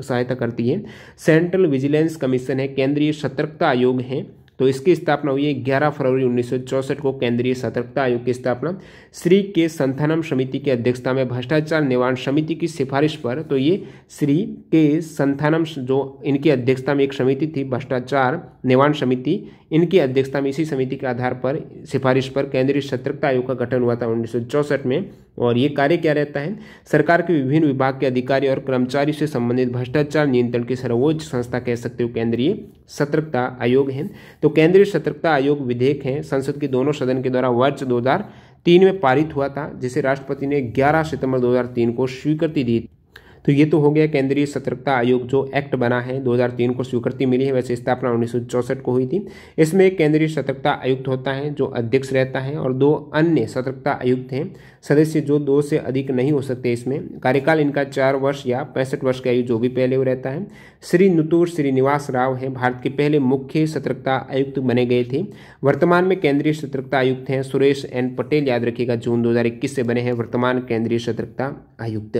सहायता करती है सेंट्रल विजिलेंस कमीशन है केंद्रीय सतर्कता आयोग है तो इसकी स्थापना हुई है ग्यारह फरवरी उन्नीस को केंद्रीय सतर्कता आयोग की स्थापना श्री के संथानम समिति की अध्यक्षता में भ्रष्टाचार निवारण समिति की सिफारिश पर तो ये श्री के संथानम जो इनकी अध्यक्षता में एक समिति थी भ्रष्टाचार निवारण समिति इनकी अध्यक्षता में इसी समिति के आधार पर सिफारिश पर केंद्रीय सतर्कता आयोग का गठन हुआ था उन्नीस में और ये कार्य क्या रहता है सरकार के विभिन्न विभाग के अधिकारी और कर्मचारी से संबंधित भ्रष्टाचार नियंत्रण की सर्वोच्च संस्था कह सकते हो केंद्रीय सतर्कता आयोग है तो केंद्रीय सतर्कता आयोग विधेयक है संसद के दोनों सदन के द्वारा वर्ष दो तीन में पारित हुआ था जिसे राष्ट्रपति ने 11 सितंबर 2003 को स्वीकृति दी तो ये तो हो गया केंद्रीय सतर्कता आयोग जो एक्ट बना है 2003 को स्वीकृति मिली है वैसे स्थापना उन्नीस को हुई थी इसमें एक केंद्रीय सतर्कता आयुक्त होता है जो अध्यक्ष रहता है और दो अन्य सतर्कता आयुक्त हैं सदस्य जो दो से अधिक नहीं हो सकते इसमें कार्यकाल इनका चार वर्ष या पैंसठ वर्ष की आयु जो भी पहले हुए रहता है श्री नुतूर श्रीनिवास राव हैं भारत के पहले मुख्य सतर्कता आयुक्त बने गए थे वर्तमान में केंद्रीय सतर्कता आयुक्त हैं सुरेश एन पटेल याद रखिएगा जून 2021 से बने हैं वर्तमान केंद्रीय सतर्कता आयुक्त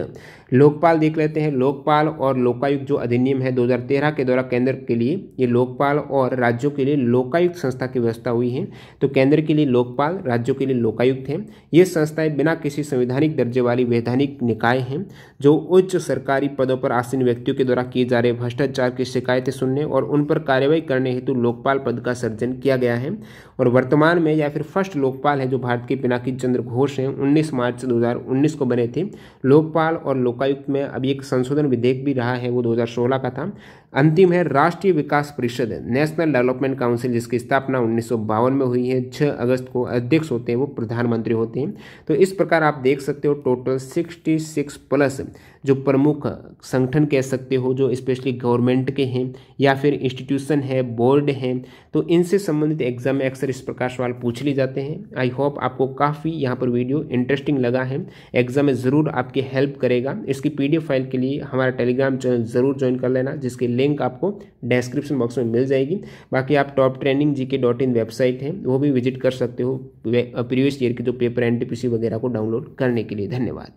लोकपाल देख टॉपिक लेते हैं लोकपाल और लोकायुक्त जो अधिनियम है 2013 के द्वारा केंद्र के लिए ये लोकपाल और राज्यों के लिए लोकायुक्त संस्था की व्यवस्था हुई है तो केंद्र के लिए लोकपाल राज्यों के लिए लोकायुक्त हैं ये संस्थाएं बिना किसी संवैधानिक दर्जे वाली वैधानिक निकाय हैं जो उच्च सरकारी पदों पर आसीन व्यक्तियों के द्वारा किए जा रहे भ्रष्टाचार की शिकायतें सुनने और उन पर कार्यवाही करने हेतु लोकपाल पद का सर्जन किया गया है और वर्तमान में या फिर फर्स्ट लोकपाल है जो भारत के पिनाकी चंद्र घोष हैं उन्नीस मार्च दो को बने थे लोकपाल और लोकायुक्त में अभी अभी एक संशोधन विधेयक भी रहा है वो 2016 का था अंतिम है राष्ट्रीय विकास परिषद नेशनल डेवलपमेंट काउंसिल जिसकी स्थापना उन्नीस में हुई है 6 अगस्त को अध्यक्ष होते हैं वो प्रधानमंत्री होते हैं तो इस प्रकार आप देख सकते हो टोटल 66 प्लस जो प्रमुख संगठन कह सकते हो जो स्पेशली गवर्नमेंट के हैं या फिर इंस्टीट्यूशन है बोर्ड हैं तो इनसे संबंधित एग्जाम में अक्सर इस प्रकार सवाल पूछ लिए जाते हैं आई होप आपको काफ़ी यहाँ पर वीडियो इंटरेस्टिंग लगा है एग्जाम में ज़रूर आपकी हेल्प करेगा इसकी पी फाइल के लिए हमारा टेलीग्राम चैनल ज़रूर ज्वाइन कर लेना जिसके लिंक आपको डिस्क्रिप्शन बॉक्स में मिल जाएगी बाकी आप top training ji K dot in website है वो भी विजिट कर सकते हो प्रीवियस ईयर के जो पेपर एन वगैरह को डाउनलोड करने के लिए धन्यवाद